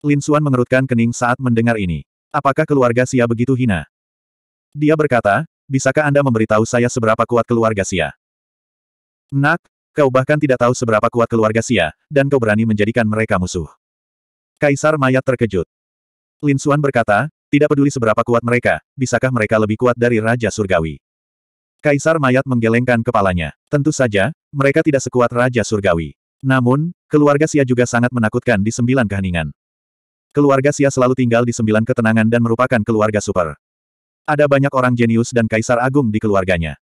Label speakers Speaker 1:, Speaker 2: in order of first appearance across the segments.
Speaker 1: Lin Suan mengerutkan kening saat mendengar ini. Apakah keluarga Xia begitu hina? Dia berkata, bisakah Anda memberitahu saya seberapa kuat keluarga Xia? Nak, kau bahkan tidak tahu seberapa kuat keluarga Xia, dan kau berani menjadikan mereka musuh. Kaisar Mayat terkejut. Lin Suan berkata, tidak peduli seberapa kuat mereka, bisakah mereka lebih kuat dari Raja Surgawi? Kaisar Mayat menggelengkan kepalanya. Tentu saja, mereka tidak sekuat Raja Surgawi. Namun, keluarga Sia juga sangat menakutkan di sembilan keheningan. Keluarga Xia selalu tinggal di sembilan ketenangan dan merupakan keluarga super. Ada banyak orang jenius dan kaisar agung di keluarganya.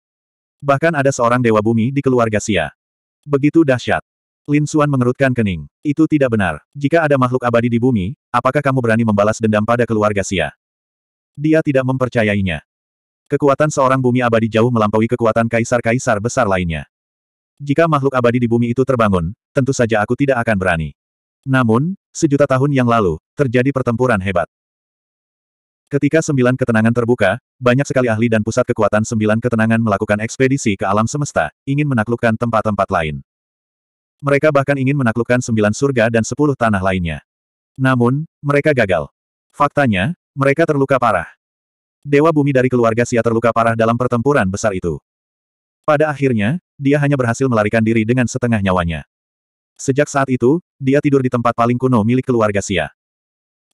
Speaker 1: Bahkan ada seorang dewa bumi di keluarga Xia. Begitu dahsyat. Lin Xuan mengerutkan kening. Itu tidak benar. Jika ada makhluk abadi di bumi, apakah kamu berani membalas dendam pada keluarga Xia? Dia tidak mempercayainya. Kekuatan seorang bumi abadi jauh melampaui kekuatan kaisar-kaisar besar lainnya. Jika makhluk abadi di bumi itu terbangun, tentu saja aku tidak akan berani. Namun, sejuta tahun yang lalu, terjadi pertempuran hebat. Ketika sembilan ketenangan terbuka, banyak sekali ahli dan pusat kekuatan sembilan ketenangan melakukan ekspedisi ke alam semesta, ingin menaklukkan tempat-tempat lain. Mereka bahkan ingin menaklukkan sembilan surga dan sepuluh tanah lainnya. Namun, mereka gagal. Faktanya, mereka terluka parah. Dewa bumi dari keluarga Sia terluka parah dalam pertempuran besar itu. Pada akhirnya, dia hanya berhasil melarikan diri dengan setengah nyawanya. Sejak saat itu, dia tidur di tempat paling kuno milik keluarga Sia.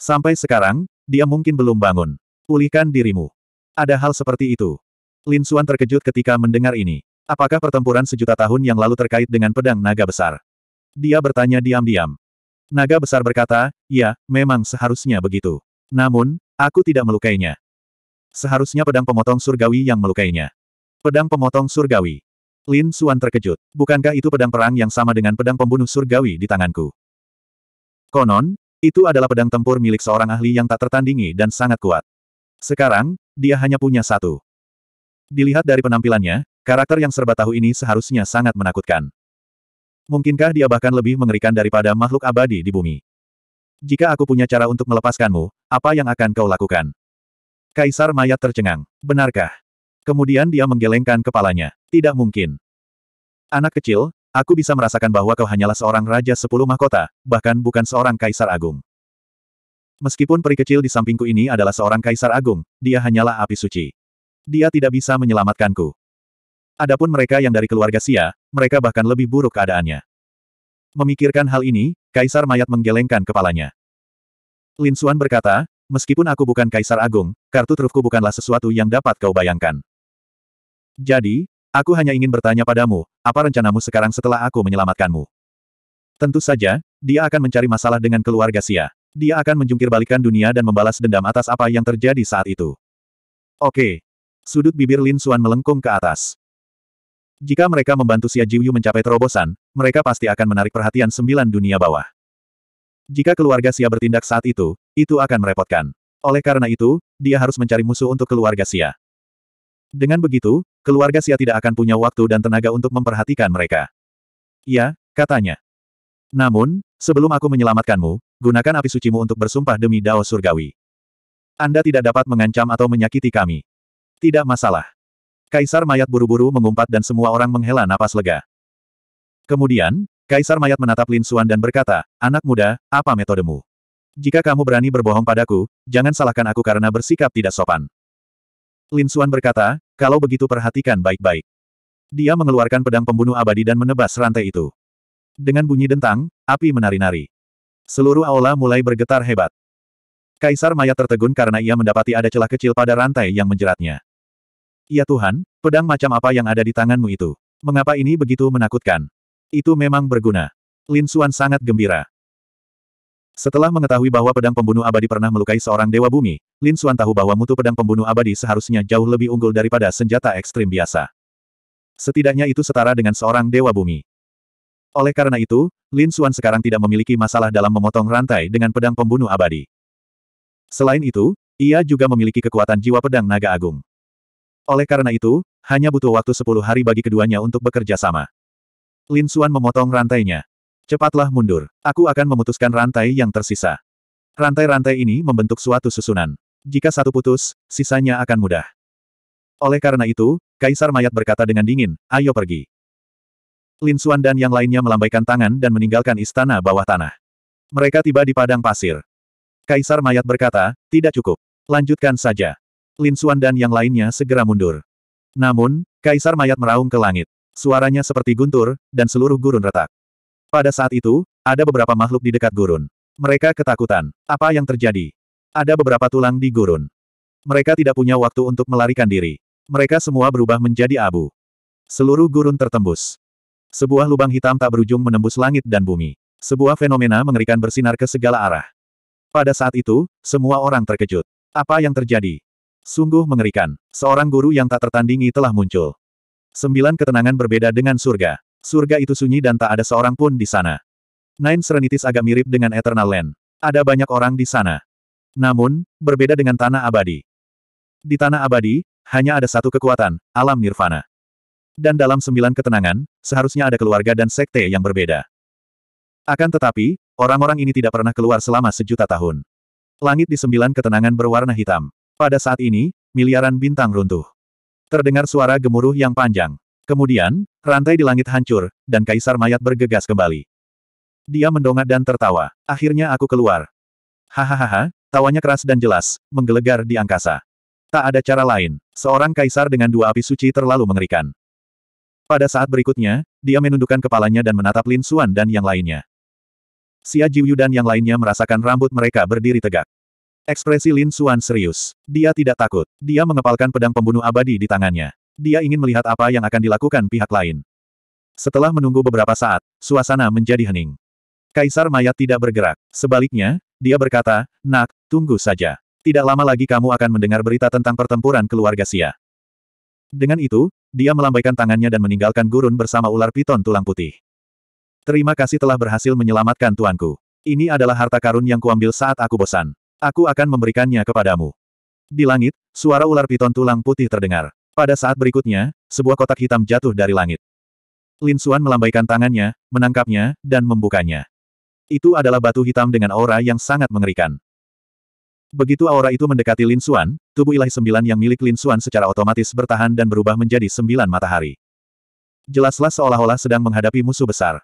Speaker 1: Sampai sekarang, dia mungkin belum bangun. Pulihkan dirimu. Ada hal seperti itu. Lin Suan terkejut ketika mendengar ini. Apakah pertempuran sejuta tahun yang lalu terkait dengan pedang naga besar? Dia bertanya diam-diam. Naga besar berkata, ya, memang seharusnya begitu. Namun, aku tidak melukainya. Seharusnya pedang pemotong surgawi yang melukainya. Pedang pemotong surgawi. Lin Suan terkejut. Bukankah itu pedang perang yang sama dengan pedang pembunuh surgawi di tanganku? Konon, itu adalah pedang tempur milik seorang ahli yang tak tertandingi dan sangat kuat. Sekarang, dia hanya punya satu. Dilihat dari penampilannya, karakter yang serba tahu ini seharusnya sangat menakutkan. Mungkinkah dia bahkan lebih mengerikan daripada makhluk abadi di bumi? Jika aku punya cara untuk melepaskanmu, apa yang akan kau lakukan? Kaisar Mayat tercengang. Benarkah? Kemudian dia menggelengkan kepalanya. Tidak mungkin. Anak kecil, aku bisa merasakan bahwa kau hanyalah seorang raja sepuluh mahkota, bahkan bukan seorang kaisar agung. Meskipun peri kecil di sampingku ini adalah seorang kaisar agung, dia hanyalah api suci. Dia tidak bisa menyelamatkanku. Adapun mereka yang dari keluarga Sia, mereka bahkan lebih buruk keadaannya. Memikirkan hal ini, kaisar mayat menggelengkan kepalanya. Lin Xuan berkata, meskipun aku bukan kaisar agung, kartu trufku bukanlah sesuatu yang dapat kau bayangkan. Jadi, aku hanya ingin bertanya padamu, apa rencanamu sekarang setelah aku menyelamatkanmu? Tentu saja, dia akan mencari masalah dengan keluarga Sia. Dia akan menjungkirbalikkan dunia dan membalas dendam atas apa yang terjadi saat itu. Oke. Sudut bibir Lin Suan melengkung ke atas. Jika mereka membantu Xia Jiuyu mencapai terobosan, mereka pasti akan menarik perhatian sembilan dunia bawah. Jika keluarga Xia bertindak saat itu, itu akan merepotkan. Oleh karena itu, dia harus mencari musuh untuk keluarga Xia. Dengan begitu, keluarga Sia tidak akan punya waktu dan tenaga untuk memperhatikan mereka. Ya, katanya. Namun, sebelum aku menyelamatkanmu, gunakan api sucimu untuk bersumpah demi Dao Surgawi. Anda tidak dapat mengancam atau menyakiti kami. Tidak masalah. Kaisar mayat buru-buru mengumpat dan semua orang menghela napas lega. Kemudian, Kaisar mayat menatap Lin Suan dan berkata, Anak muda, apa metodemu? Jika kamu berani berbohong padaku, jangan salahkan aku karena bersikap tidak sopan. Lin Suan berkata, kalau begitu perhatikan baik-baik. Dia mengeluarkan pedang pembunuh abadi dan menebas rantai itu. Dengan bunyi dentang, api menari-nari. Seluruh aula mulai bergetar hebat. Kaisar Maya tertegun karena ia mendapati ada celah kecil pada rantai yang menjeratnya. Ya Tuhan, pedang macam apa yang ada di tanganmu itu? Mengapa ini begitu menakutkan? Itu memang berguna. Lin Suan sangat gembira. Setelah mengetahui bahwa pedang pembunuh abadi pernah melukai seorang dewa bumi, Lin Xuan tahu bahwa mutu pedang pembunuh abadi seharusnya jauh lebih unggul daripada senjata ekstrim biasa. Setidaknya itu setara dengan seorang dewa bumi. Oleh karena itu, Lin Xuan sekarang tidak memiliki masalah dalam memotong rantai dengan pedang pembunuh abadi. Selain itu, ia juga memiliki kekuatan jiwa pedang naga agung. Oleh karena itu, hanya butuh waktu 10 hari bagi keduanya untuk bekerja sama. Lin Xuan memotong rantainya. Cepatlah mundur. Aku akan memutuskan rantai yang tersisa. Rantai-rantai ini membentuk suatu susunan. Jika satu putus, sisanya akan mudah. Oleh karena itu, Kaisar Mayat berkata dengan dingin, ayo pergi. Lin Xuan dan yang lainnya melambaikan tangan dan meninggalkan istana bawah tanah. Mereka tiba di padang pasir. Kaisar Mayat berkata, tidak cukup. Lanjutkan saja. Lin Xuan dan yang lainnya segera mundur. Namun, Kaisar Mayat meraung ke langit. Suaranya seperti guntur, dan seluruh gurun retak. Pada saat itu, ada beberapa makhluk di dekat gurun. Mereka ketakutan. Apa yang terjadi? Ada beberapa tulang di gurun. Mereka tidak punya waktu untuk melarikan diri. Mereka semua berubah menjadi abu. Seluruh gurun tertembus. Sebuah lubang hitam tak berujung menembus langit dan bumi. Sebuah fenomena mengerikan bersinar ke segala arah. Pada saat itu, semua orang terkejut. Apa yang terjadi? Sungguh mengerikan. Seorang guru yang tak tertandingi telah muncul. Sembilan ketenangan berbeda dengan surga. Surga itu sunyi dan tak ada seorang pun di sana. Nine Serenitis agak mirip dengan Eternal Land. Ada banyak orang di sana. Namun, berbeda dengan tanah abadi. Di tanah abadi, hanya ada satu kekuatan, alam nirvana. Dan dalam sembilan ketenangan, seharusnya ada keluarga dan sekte yang berbeda. Akan tetapi, orang-orang ini tidak pernah keluar selama sejuta tahun. Langit di sembilan ketenangan berwarna hitam. Pada saat ini, miliaran bintang runtuh. Terdengar suara gemuruh yang panjang. Kemudian, rantai di langit hancur, dan kaisar mayat bergegas kembali. Dia mendongak dan tertawa. Akhirnya aku keluar. Hahaha, Tawanya keras dan jelas, menggelegar di angkasa. Tak ada cara lain, seorang kaisar dengan dua api suci terlalu mengerikan. Pada saat berikutnya, dia menundukkan kepalanya dan menatap Lin Suan dan yang lainnya. Xia Jiuyu dan yang lainnya merasakan rambut mereka berdiri tegak. Ekspresi Lin Suan serius. Dia tidak takut. Dia mengepalkan pedang pembunuh abadi di tangannya. Dia ingin melihat apa yang akan dilakukan pihak lain. Setelah menunggu beberapa saat, suasana menjadi hening. Kaisar mayat tidak bergerak. Sebaliknya, dia berkata, Nak, tunggu saja. Tidak lama lagi kamu akan mendengar berita tentang pertempuran keluarga Sia. Dengan itu, dia melambaikan tangannya dan meninggalkan gurun bersama ular piton tulang putih. Terima kasih telah berhasil menyelamatkan tuanku. Ini adalah harta karun yang kuambil saat aku bosan. Aku akan memberikannya kepadamu. Di langit, suara ular piton tulang putih terdengar. Pada saat berikutnya, sebuah kotak hitam jatuh dari langit. Lin Suan melambaikan tangannya, menangkapnya, dan membukanya. Itu adalah batu hitam dengan aura yang sangat mengerikan. Begitu aura itu mendekati Lin Xuan, tubuh ilahi sembilan yang milik Lin Xuan secara otomatis bertahan dan berubah menjadi sembilan matahari. Jelaslah seolah-olah sedang menghadapi musuh besar.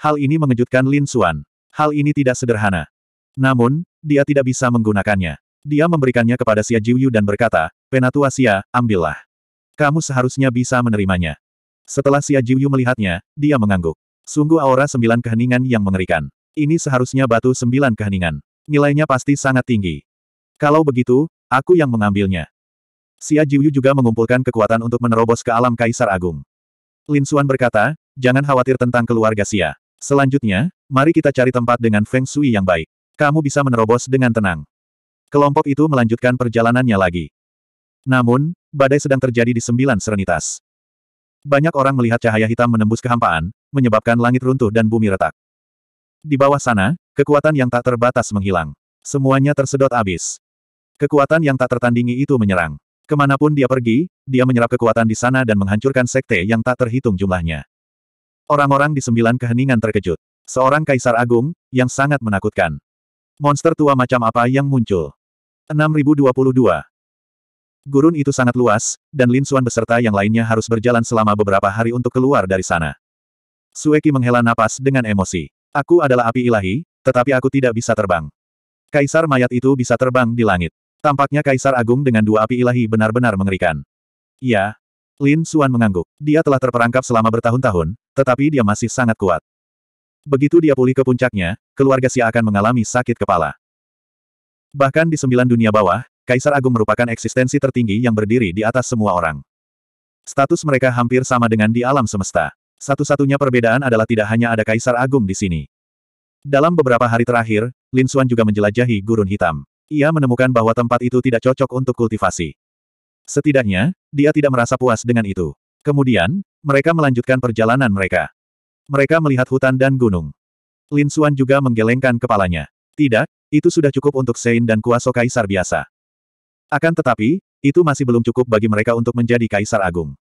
Speaker 1: Hal ini mengejutkan Lin Xuan. Hal ini tidak sederhana. Namun, dia tidak bisa menggunakannya. Dia memberikannya kepada Xia Jiuyu dan berkata, Penatua Xia, ambillah. Kamu seharusnya bisa menerimanya. Setelah Xia Jiuyu melihatnya, dia mengangguk. Sungguh aura sembilan keheningan yang mengerikan. Ini seharusnya batu sembilan keheningan. Nilainya pasti sangat tinggi. Kalau begitu, aku yang mengambilnya. Xia Jiuyu juga mengumpulkan kekuatan untuk menerobos ke alam Kaisar Agung. Lin Xuan berkata, jangan khawatir tentang keluarga Xia. Selanjutnya, mari kita cari tempat dengan Feng Shui yang baik. Kamu bisa menerobos dengan tenang. Kelompok itu melanjutkan perjalanannya lagi. Namun, badai sedang terjadi di sembilan serenitas. Banyak orang melihat cahaya hitam menembus kehampaan, menyebabkan langit runtuh dan bumi retak. Di bawah sana, kekuatan yang tak terbatas menghilang. Semuanya tersedot abis. Kekuatan yang tak tertandingi itu menyerang. Kemanapun dia pergi, dia menyerap kekuatan di sana dan menghancurkan sekte yang tak terhitung jumlahnya. Orang-orang di sembilan keheningan terkejut. Seorang kaisar agung, yang sangat menakutkan. Monster tua macam apa yang muncul? 6022. Gurun itu sangat luas, dan Lin Suan beserta yang lainnya harus berjalan selama beberapa hari untuk keluar dari sana. Sueki menghela napas dengan emosi. Aku adalah api ilahi, tetapi aku tidak bisa terbang. Kaisar mayat itu bisa terbang di langit. Tampaknya Kaisar Agung dengan dua api ilahi benar-benar mengerikan. Ya, Lin Suan mengangguk. Dia telah terperangkap selama bertahun-tahun, tetapi dia masih sangat kuat. Begitu dia pulih ke puncaknya, keluarga Xia akan mengalami sakit kepala. Bahkan di sembilan dunia bawah, Kaisar Agung merupakan eksistensi tertinggi yang berdiri di atas semua orang. Status mereka hampir sama dengan di alam semesta. Satu-satunya perbedaan adalah tidak hanya ada Kaisar Agung di sini. Dalam beberapa hari terakhir, Lin Xuan juga menjelajahi gurun hitam. Ia menemukan bahwa tempat itu tidak cocok untuk kultivasi. Setidaknya, dia tidak merasa puas dengan itu. Kemudian, mereka melanjutkan perjalanan mereka. Mereka melihat hutan dan gunung. Lin Xuan juga menggelengkan kepalanya. Tidak, itu sudah cukup untuk Sein dan Kuaso Kaisar biasa. Akan tetapi, itu masih belum cukup bagi mereka untuk menjadi Kaisar Agung.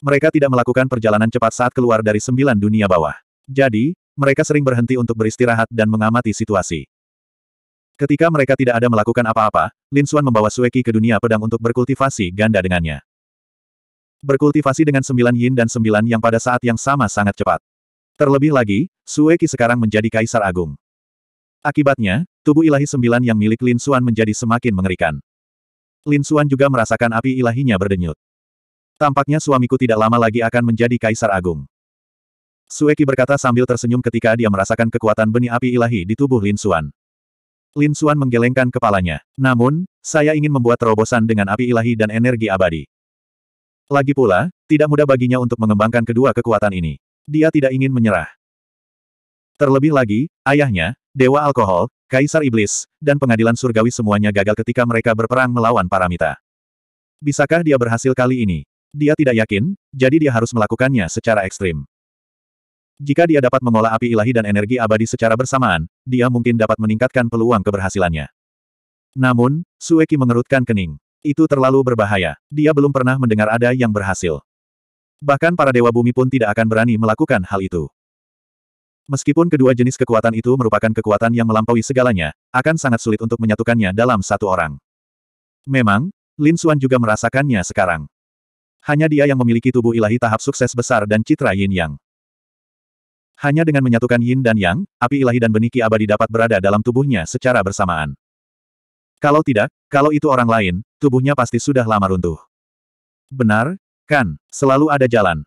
Speaker 1: Mereka tidak melakukan perjalanan cepat saat keluar dari sembilan dunia bawah. Jadi, mereka sering berhenti untuk beristirahat dan mengamati situasi. Ketika mereka tidak ada melakukan apa-apa, Lin Xuan membawa Sueki ke dunia pedang untuk berkultivasi ganda dengannya. Berkultivasi dengan sembilan yin dan sembilan yang pada saat yang sama sangat cepat. Terlebih lagi, Sueki sekarang menjadi kaisar agung. Akibatnya, tubuh ilahi sembilan yang milik Lin Xuan menjadi semakin mengerikan. Lin Xuan juga merasakan api ilahinya berdenyut. Tampaknya suamiku tidak lama lagi akan menjadi kaisar agung. Sueki berkata sambil tersenyum ketika dia merasakan kekuatan benih api ilahi di tubuh Lin Xuan. Lin Xuan menggelengkan kepalanya. Namun, saya ingin membuat terobosan dengan api ilahi dan energi abadi. Lagi pula, tidak mudah baginya untuk mengembangkan kedua kekuatan ini. Dia tidak ingin menyerah. Terlebih lagi, ayahnya, Dewa Alkohol, Kaisar Iblis, dan pengadilan surgawi semuanya gagal ketika mereka berperang melawan Paramita. Bisakah dia berhasil kali ini? Dia tidak yakin, jadi dia harus melakukannya secara ekstrim. Jika dia dapat mengolah api ilahi dan energi abadi secara bersamaan, dia mungkin dapat meningkatkan peluang keberhasilannya. Namun, Sueki mengerutkan kening. Itu terlalu berbahaya. Dia belum pernah mendengar ada yang berhasil. Bahkan para dewa bumi pun tidak akan berani melakukan hal itu. Meskipun kedua jenis kekuatan itu merupakan kekuatan yang melampaui segalanya, akan sangat sulit untuk menyatukannya dalam satu orang. Memang, Lin Suan juga merasakannya sekarang. Hanya dia yang memiliki tubuh ilahi tahap sukses besar dan citra yin yang. Hanya dengan menyatukan yin dan yang, api ilahi dan benih ki abadi dapat berada dalam tubuhnya secara bersamaan. Kalau tidak, kalau itu orang lain, tubuhnya pasti sudah lama runtuh. Benar, kan, selalu ada jalan.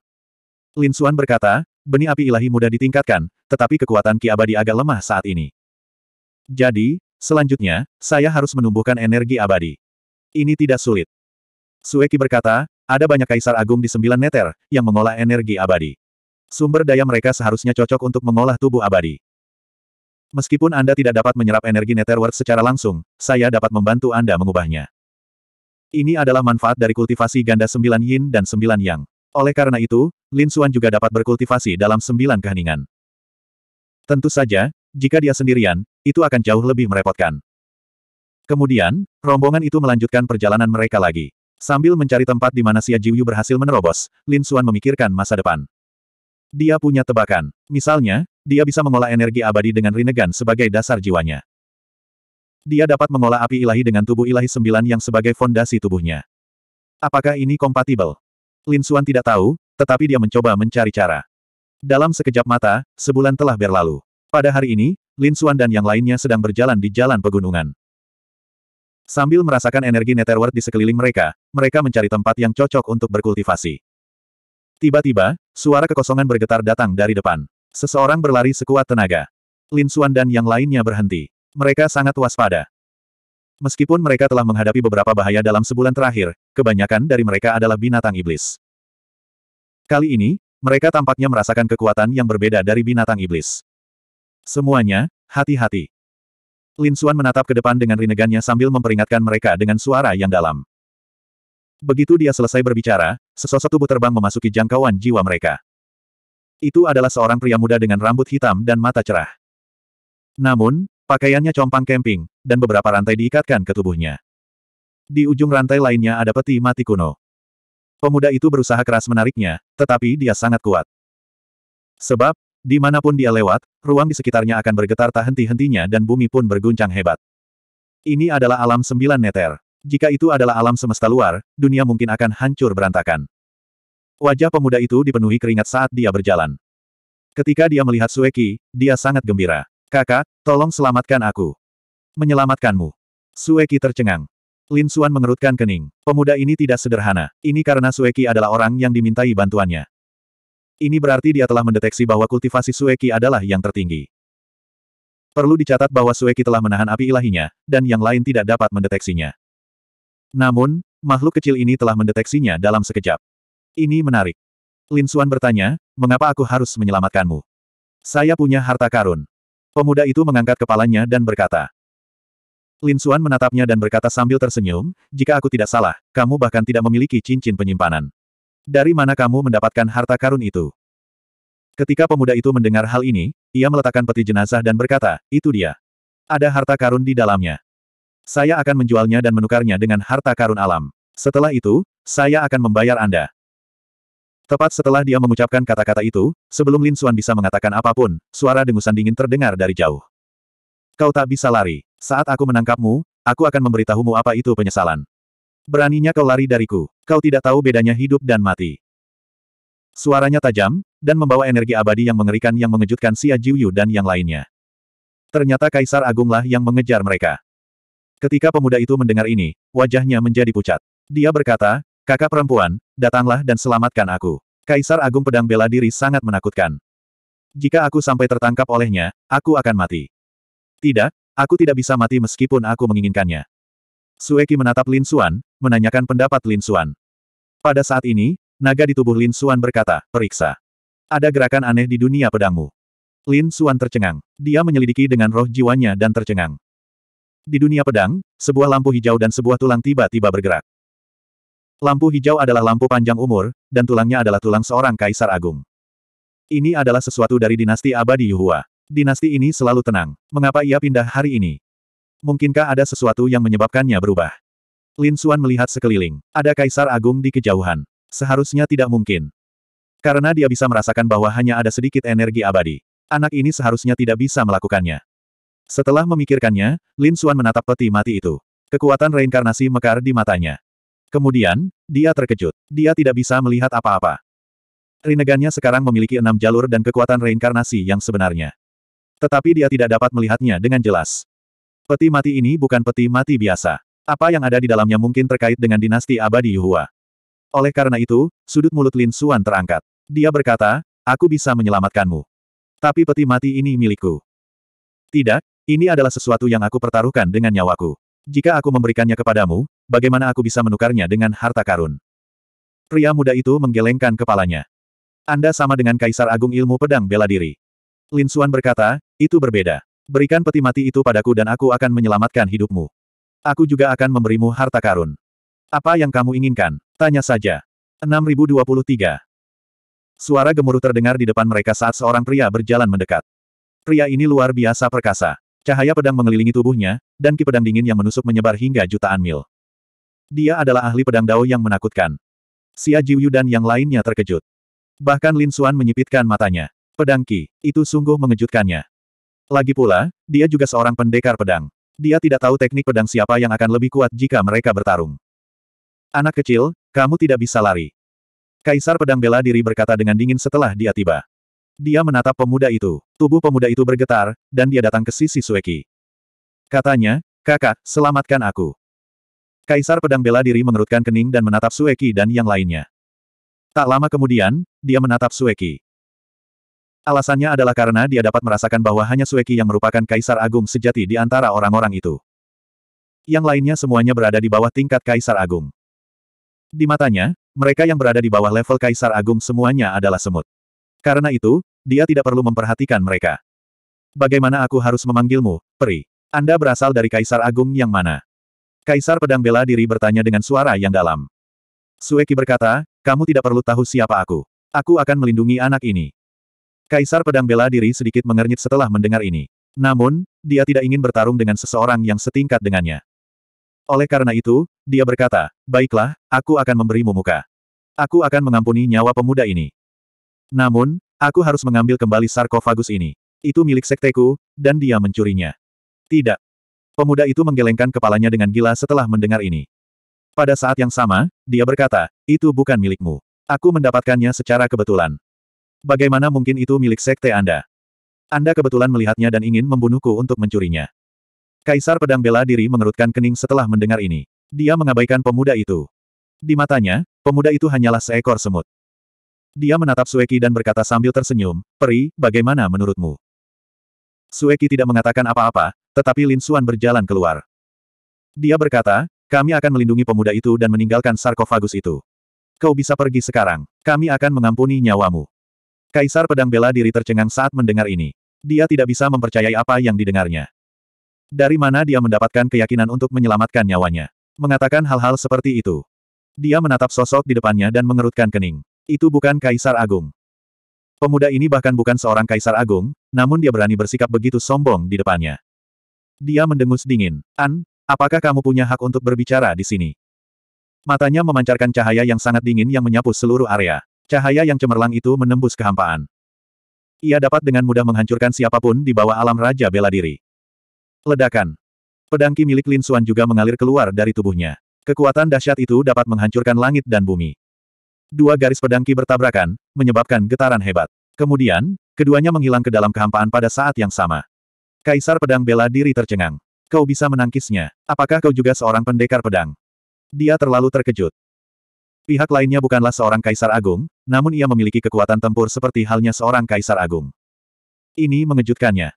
Speaker 1: Lin Xuan berkata, benih api ilahi mudah ditingkatkan, tetapi kekuatan ki abadi agak lemah saat ini. Jadi, selanjutnya, saya harus menumbuhkan energi abadi. Ini tidak sulit. Sueki berkata, ada banyak kaisar agung di sembilan neter, yang mengolah energi abadi. Sumber daya mereka seharusnya cocok untuk mengolah tubuh abadi. Meskipun Anda tidak dapat menyerap energi netherworld secara langsung, saya dapat membantu Anda mengubahnya. Ini adalah manfaat dari kultivasi ganda sembilan yin dan sembilan yang. Oleh karena itu, Lin Suan juga dapat berkultivasi dalam sembilan keheningan. Tentu saja, jika dia sendirian, itu akan jauh lebih merepotkan. Kemudian, rombongan itu melanjutkan perjalanan mereka lagi. Sambil mencari tempat di mana Xia Jiuyu berhasil menerobos, Lin Xuan memikirkan masa depan. Dia punya tebakan. Misalnya, dia bisa mengolah energi abadi dengan Rinnegan sebagai dasar jiwanya. Dia dapat mengolah api ilahi dengan tubuh ilahi sembilan yang sebagai fondasi tubuhnya. Apakah ini kompatibel? Lin Xuan tidak tahu, tetapi dia mencoba mencari cara. Dalam sekejap mata, sebulan telah berlalu. Pada hari ini, Lin Xuan dan yang lainnya sedang berjalan di jalan pegunungan. Sambil merasakan energi netherworld di sekeliling mereka, mereka mencari tempat yang cocok untuk berkultivasi. Tiba-tiba, suara kekosongan bergetar datang dari depan. Seseorang berlari sekuat tenaga. Lin Xuan dan yang lainnya berhenti. Mereka sangat waspada. Meskipun mereka telah menghadapi beberapa bahaya dalam sebulan terakhir, kebanyakan dari mereka adalah binatang iblis. Kali ini, mereka tampaknya merasakan kekuatan yang berbeda dari binatang iblis. Semuanya, hati-hati. Lin Xuan menatap ke depan dengan rinegannya sambil memperingatkan mereka dengan suara yang dalam. Begitu dia selesai berbicara, sesosok tubuh terbang memasuki jangkauan jiwa mereka. Itu adalah seorang pria muda dengan rambut hitam dan mata cerah. Namun, pakaiannya compang kemping, dan beberapa rantai diikatkan ke tubuhnya. Di ujung rantai lainnya ada peti mati kuno. Pemuda itu berusaha keras menariknya, tetapi dia sangat kuat. Sebab, di Dimanapun dia lewat, ruang di sekitarnya akan bergetar tak henti-hentinya dan bumi pun berguncang hebat. Ini adalah alam sembilan neter. Jika itu adalah alam semesta luar, dunia mungkin akan hancur berantakan. Wajah pemuda itu dipenuhi keringat saat dia berjalan. Ketika dia melihat Sueki, dia sangat gembira. Kakak, tolong selamatkan aku. Menyelamatkanmu. Sueki tercengang. Lin Suan mengerutkan kening. Pemuda ini tidak sederhana. Ini karena Sueki adalah orang yang dimintai bantuannya. Ini berarti dia telah mendeteksi bahwa kultivasi Sueki adalah yang tertinggi. Perlu dicatat bahwa Sueki telah menahan api ilahinya, dan yang lain tidak dapat mendeteksinya. Namun, makhluk kecil ini telah mendeteksinya dalam sekejap. Ini menarik. Lin Xuan bertanya, mengapa aku harus menyelamatkanmu? Saya punya harta karun. Pemuda itu mengangkat kepalanya dan berkata. Lin Xuan menatapnya dan berkata sambil tersenyum, jika aku tidak salah, kamu bahkan tidak memiliki cincin penyimpanan. Dari mana kamu mendapatkan harta karun itu? Ketika pemuda itu mendengar hal ini, ia meletakkan peti jenazah dan berkata, itu dia. Ada harta karun di dalamnya. Saya akan menjualnya dan menukarnya dengan harta karun alam. Setelah itu, saya akan membayar Anda. Tepat setelah dia mengucapkan kata-kata itu, sebelum Lin Xuan bisa mengatakan apapun, suara dengusan dingin terdengar dari jauh. Kau tak bisa lari. Saat aku menangkapmu, aku akan memberitahumu apa itu penyesalan. Beraninya kau lari dariku. Kau tidak tahu bedanya hidup dan mati. Suaranya tajam, dan membawa energi abadi yang mengerikan yang mengejutkan Xia Jiuyu dan yang lainnya. Ternyata Kaisar Agunglah yang mengejar mereka. Ketika pemuda itu mendengar ini, wajahnya menjadi pucat. Dia berkata, kakak perempuan, datanglah dan selamatkan aku. Kaisar Agung Pedang Bela Diri sangat menakutkan. Jika aku sampai tertangkap olehnya, aku akan mati. Tidak, aku tidak bisa mati meskipun aku menginginkannya. Sueki menatap Lin Suan menanyakan pendapat Lin Xuan. Pada saat ini, naga di tubuh Lin Xuan berkata, periksa. Ada gerakan aneh di dunia pedangmu. Lin Xuan tercengang. Dia menyelidiki dengan roh jiwanya dan tercengang. Di dunia pedang, sebuah lampu hijau dan sebuah tulang tiba-tiba bergerak. Lampu hijau adalah lampu panjang umur, dan tulangnya adalah tulang seorang kaisar agung. Ini adalah sesuatu dari dinasti abadi Yuhua. Dinasti ini selalu tenang. Mengapa ia pindah hari ini? Mungkinkah ada sesuatu yang menyebabkannya berubah? Lin Suan melihat sekeliling. Ada Kaisar Agung di kejauhan. Seharusnya tidak mungkin. Karena dia bisa merasakan bahwa hanya ada sedikit energi abadi. Anak ini seharusnya tidak bisa melakukannya. Setelah memikirkannya, Lin Suan menatap peti mati itu. Kekuatan reinkarnasi mekar di matanya. Kemudian, dia terkejut. Dia tidak bisa melihat apa-apa. Rinegannya sekarang memiliki enam jalur dan kekuatan reinkarnasi yang sebenarnya. Tetapi dia tidak dapat melihatnya dengan jelas. Peti mati ini bukan peti mati biasa. Apa yang ada di dalamnya mungkin terkait dengan dinasti abadi Yuhua. Oleh karena itu, sudut mulut Lin Suan terangkat. Dia berkata, aku bisa menyelamatkanmu. Tapi peti mati ini milikku. Tidak, ini adalah sesuatu yang aku pertaruhkan dengan nyawaku. Jika aku memberikannya kepadamu, bagaimana aku bisa menukarnya dengan harta karun? Pria muda itu menggelengkan kepalanya. Anda sama dengan Kaisar Agung Ilmu Pedang Bela Diri. Lin Suan berkata, itu berbeda. Berikan peti mati itu padaku dan aku akan menyelamatkan hidupmu. Aku juga akan memberimu harta karun. Apa yang kamu inginkan? Tanya saja. 6023. Suara gemuruh terdengar di depan mereka saat seorang pria berjalan mendekat. Pria ini luar biasa perkasa. Cahaya pedang mengelilingi tubuhnya, dan ki pedang dingin yang menusuk menyebar hingga jutaan mil. Dia adalah ahli pedang dao yang menakutkan. Xia Jiuyu dan yang lainnya terkejut. Bahkan Lin Xuan menyipitkan matanya. Pedang Ki, itu sungguh mengejutkannya. Lagi pula, dia juga seorang pendekar pedang. Dia tidak tahu teknik pedang siapa yang akan lebih kuat jika mereka bertarung. Anak kecil, kamu tidak bisa lari. Kaisar pedang bela diri berkata dengan dingin setelah dia tiba. Dia menatap pemuda itu. Tubuh pemuda itu bergetar, dan dia datang ke sisi Sueki. Katanya, kakak, selamatkan aku. Kaisar pedang bela diri mengerutkan kening dan menatap Sueki dan yang lainnya. Tak lama kemudian, dia menatap Sueki. Alasannya adalah karena dia dapat merasakan bahwa hanya Sueki yang merupakan kaisar agung sejati di antara orang-orang itu. Yang lainnya semuanya berada di bawah tingkat kaisar agung. Di matanya, mereka yang berada di bawah level kaisar agung semuanya adalah semut. Karena itu, dia tidak perlu memperhatikan mereka. Bagaimana aku harus memanggilmu, peri? Anda berasal dari kaisar agung yang mana? Kaisar pedang bela diri bertanya dengan suara yang dalam. Sueki berkata, kamu tidak perlu tahu siapa aku. Aku akan melindungi anak ini. Kaisar Pedang Bela Diri sedikit mengernyit setelah mendengar ini. Namun, dia tidak ingin bertarung dengan seseorang yang setingkat dengannya. Oleh karena itu, dia berkata, Baiklah, aku akan memberimu muka. Aku akan mengampuni nyawa pemuda ini. Namun, aku harus mengambil kembali sarkofagus ini. Itu milik sekteku, dan dia mencurinya. Tidak. Pemuda itu menggelengkan kepalanya dengan gila setelah mendengar ini. Pada saat yang sama, dia berkata, itu bukan milikmu. Aku mendapatkannya secara kebetulan. Bagaimana mungkin itu milik sekte Anda? Anda kebetulan melihatnya dan ingin membunuhku untuk mencurinya. Kaisar Pedang Bela Diri mengerutkan kening setelah mendengar ini. Dia mengabaikan pemuda itu. Di matanya, pemuda itu hanyalah seekor semut. Dia menatap Sueki dan berkata sambil tersenyum, Peri, bagaimana menurutmu? Sueki tidak mengatakan apa-apa, tetapi Lin Suan berjalan keluar. Dia berkata, kami akan melindungi pemuda itu dan meninggalkan sarkofagus itu. Kau bisa pergi sekarang, kami akan mengampuni nyawamu. Kaisar pedang bela diri tercengang saat mendengar ini. Dia tidak bisa mempercayai apa yang didengarnya. Dari mana dia mendapatkan keyakinan untuk menyelamatkan nyawanya? Mengatakan hal-hal seperti itu. Dia menatap sosok di depannya dan mengerutkan kening. Itu bukan Kaisar Agung. Pemuda ini bahkan bukan seorang Kaisar Agung, namun dia berani bersikap begitu sombong di depannya. Dia mendengus dingin. An, apakah kamu punya hak untuk berbicara di sini? Matanya memancarkan cahaya yang sangat dingin yang menyapu seluruh area. Cahaya yang cemerlang itu menembus kehampaan. Ia dapat dengan mudah menghancurkan siapapun di bawah alam Raja Bela Diri. Ledakan. Pedang Ki milik Lin Xuan juga mengalir keluar dari tubuhnya. Kekuatan dahsyat itu dapat menghancurkan langit dan bumi. Dua garis pedang Ki bertabrakan, menyebabkan getaran hebat. Kemudian, keduanya menghilang ke dalam kehampaan pada saat yang sama. Kaisar Pedang Bela Diri tercengang. Kau bisa menangkisnya. Apakah kau juga seorang pendekar pedang? Dia terlalu terkejut. Pihak lainnya bukanlah seorang kaisar agung, namun ia memiliki kekuatan tempur seperti halnya seorang kaisar agung. Ini mengejutkannya.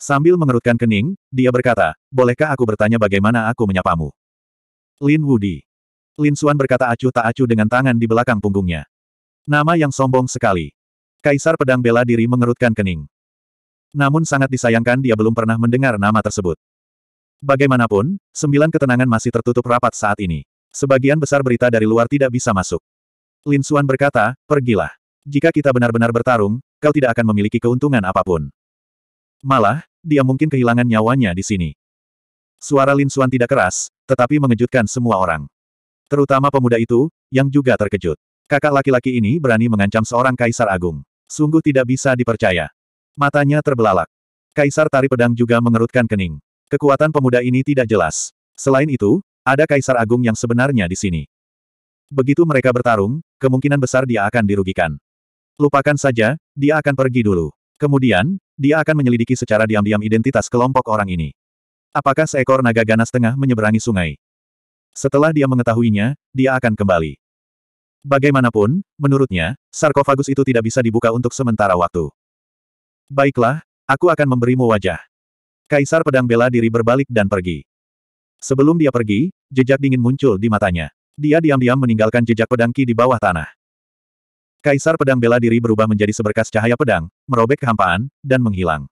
Speaker 1: Sambil mengerutkan kening, dia berkata, bolehkah aku bertanya bagaimana aku menyapamu? Lin Wudi. Lin Xuan berkata acuh tak acuh dengan tangan di belakang punggungnya. Nama yang sombong sekali. Kaisar pedang bela diri mengerutkan kening. Namun sangat disayangkan dia belum pernah mendengar nama tersebut. Bagaimanapun, sembilan ketenangan masih tertutup rapat saat ini. Sebagian besar berita dari luar tidak bisa masuk. Lin Suan berkata, pergilah. Jika kita benar-benar bertarung, kau tidak akan memiliki keuntungan apapun. Malah, dia mungkin kehilangan nyawanya di sini. Suara Lin Suan tidak keras, tetapi mengejutkan semua orang. Terutama pemuda itu, yang juga terkejut. Kakak laki-laki ini berani mengancam seorang kaisar agung. Sungguh tidak bisa dipercaya. Matanya terbelalak. Kaisar tari pedang juga mengerutkan kening. Kekuatan pemuda ini tidak jelas. Selain itu, ada kaisar agung yang sebenarnya di sini. Begitu mereka bertarung, kemungkinan besar dia akan dirugikan. Lupakan saja, dia akan pergi dulu. Kemudian, dia akan menyelidiki secara diam-diam identitas kelompok orang ini. Apakah seekor naga ganas tengah menyeberangi sungai? Setelah dia mengetahuinya, dia akan kembali. Bagaimanapun, menurutnya, sarkofagus itu tidak bisa dibuka untuk sementara waktu. Baiklah, aku akan memberimu wajah. Kaisar pedang bela diri berbalik dan pergi. Sebelum dia pergi, jejak dingin muncul di matanya. Dia diam-diam meninggalkan jejak pedang Ki di bawah tanah. Kaisar pedang bela diri berubah menjadi seberkas cahaya pedang, merobek kehampaan, dan menghilang.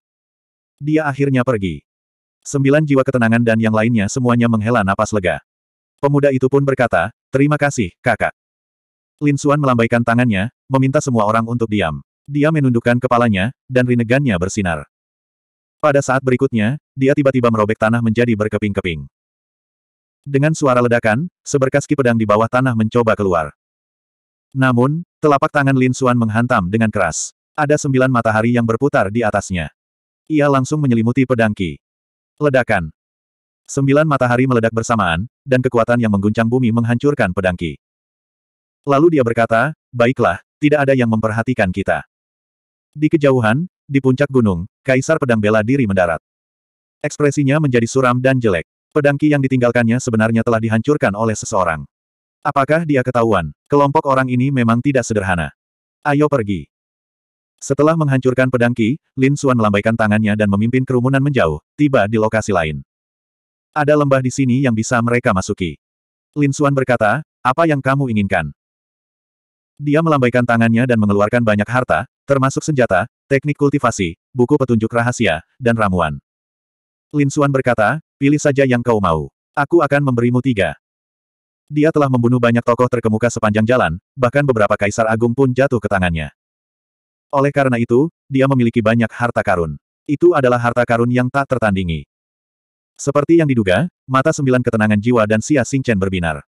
Speaker 1: Dia akhirnya pergi. Sembilan jiwa ketenangan dan yang lainnya semuanya menghela napas lega. Pemuda itu pun berkata, terima kasih, kakak. Lin Suan melambaikan tangannya, meminta semua orang untuk diam. Dia menundukkan kepalanya, dan rinegannya bersinar. Pada saat berikutnya, dia tiba-tiba merobek tanah menjadi berkeping-keping. Dengan suara ledakan, seberkas ki pedang di bawah tanah mencoba keluar. Namun, telapak tangan Lin Xuan menghantam dengan keras. Ada sembilan matahari yang berputar di atasnya. Ia langsung menyelimuti pedang ki. Ledakan. Sembilan matahari meledak bersamaan, dan kekuatan yang mengguncang bumi menghancurkan pedang ki. Lalu dia berkata, baiklah, tidak ada yang memperhatikan kita. Di kejauhan, di puncak gunung, Kaisar Pedang Bela Diri mendarat. Ekspresinya menjadi suram dan jelek. Pedang Ki yang ditinggalkannya sebenarnya telah dihancurkan oleh seseorang. Apakah dia ketahuan? Kelompok orang ini memang tidak sederhana. Ayo pergi. Setelah menghancurkan pedang Ki, Lin Suan melambaikan tangannya dan memimpin kerumunan menjauh, tiba di lokasi lain. Ada lembah di sini yang bisa mereka masuki. Lin Suan berkata, apa yang kamu inginkan? Dia melambaikan tangannya dan mengeluarkan banyak harta, termasuk senjata, teknik kultivasi, buku petunjuk rahasia, dan ramuan. Lin Suan berkata, Pilih saja yang kau mau. Aku akan memberimu tiga. Dia telah membunuh banyak tokoh terkemuka sepanjang jalan, bahkan beberapa kaisar agung pun jatuh ke tangannya. Oleh karena itu, dia memiliki banyak harta karun. Itu adalah harta karun yang tak tertandingi. Seperti yang diduga, mata sembilan ketenangan jiwa dan Xia Xingchen berbinar.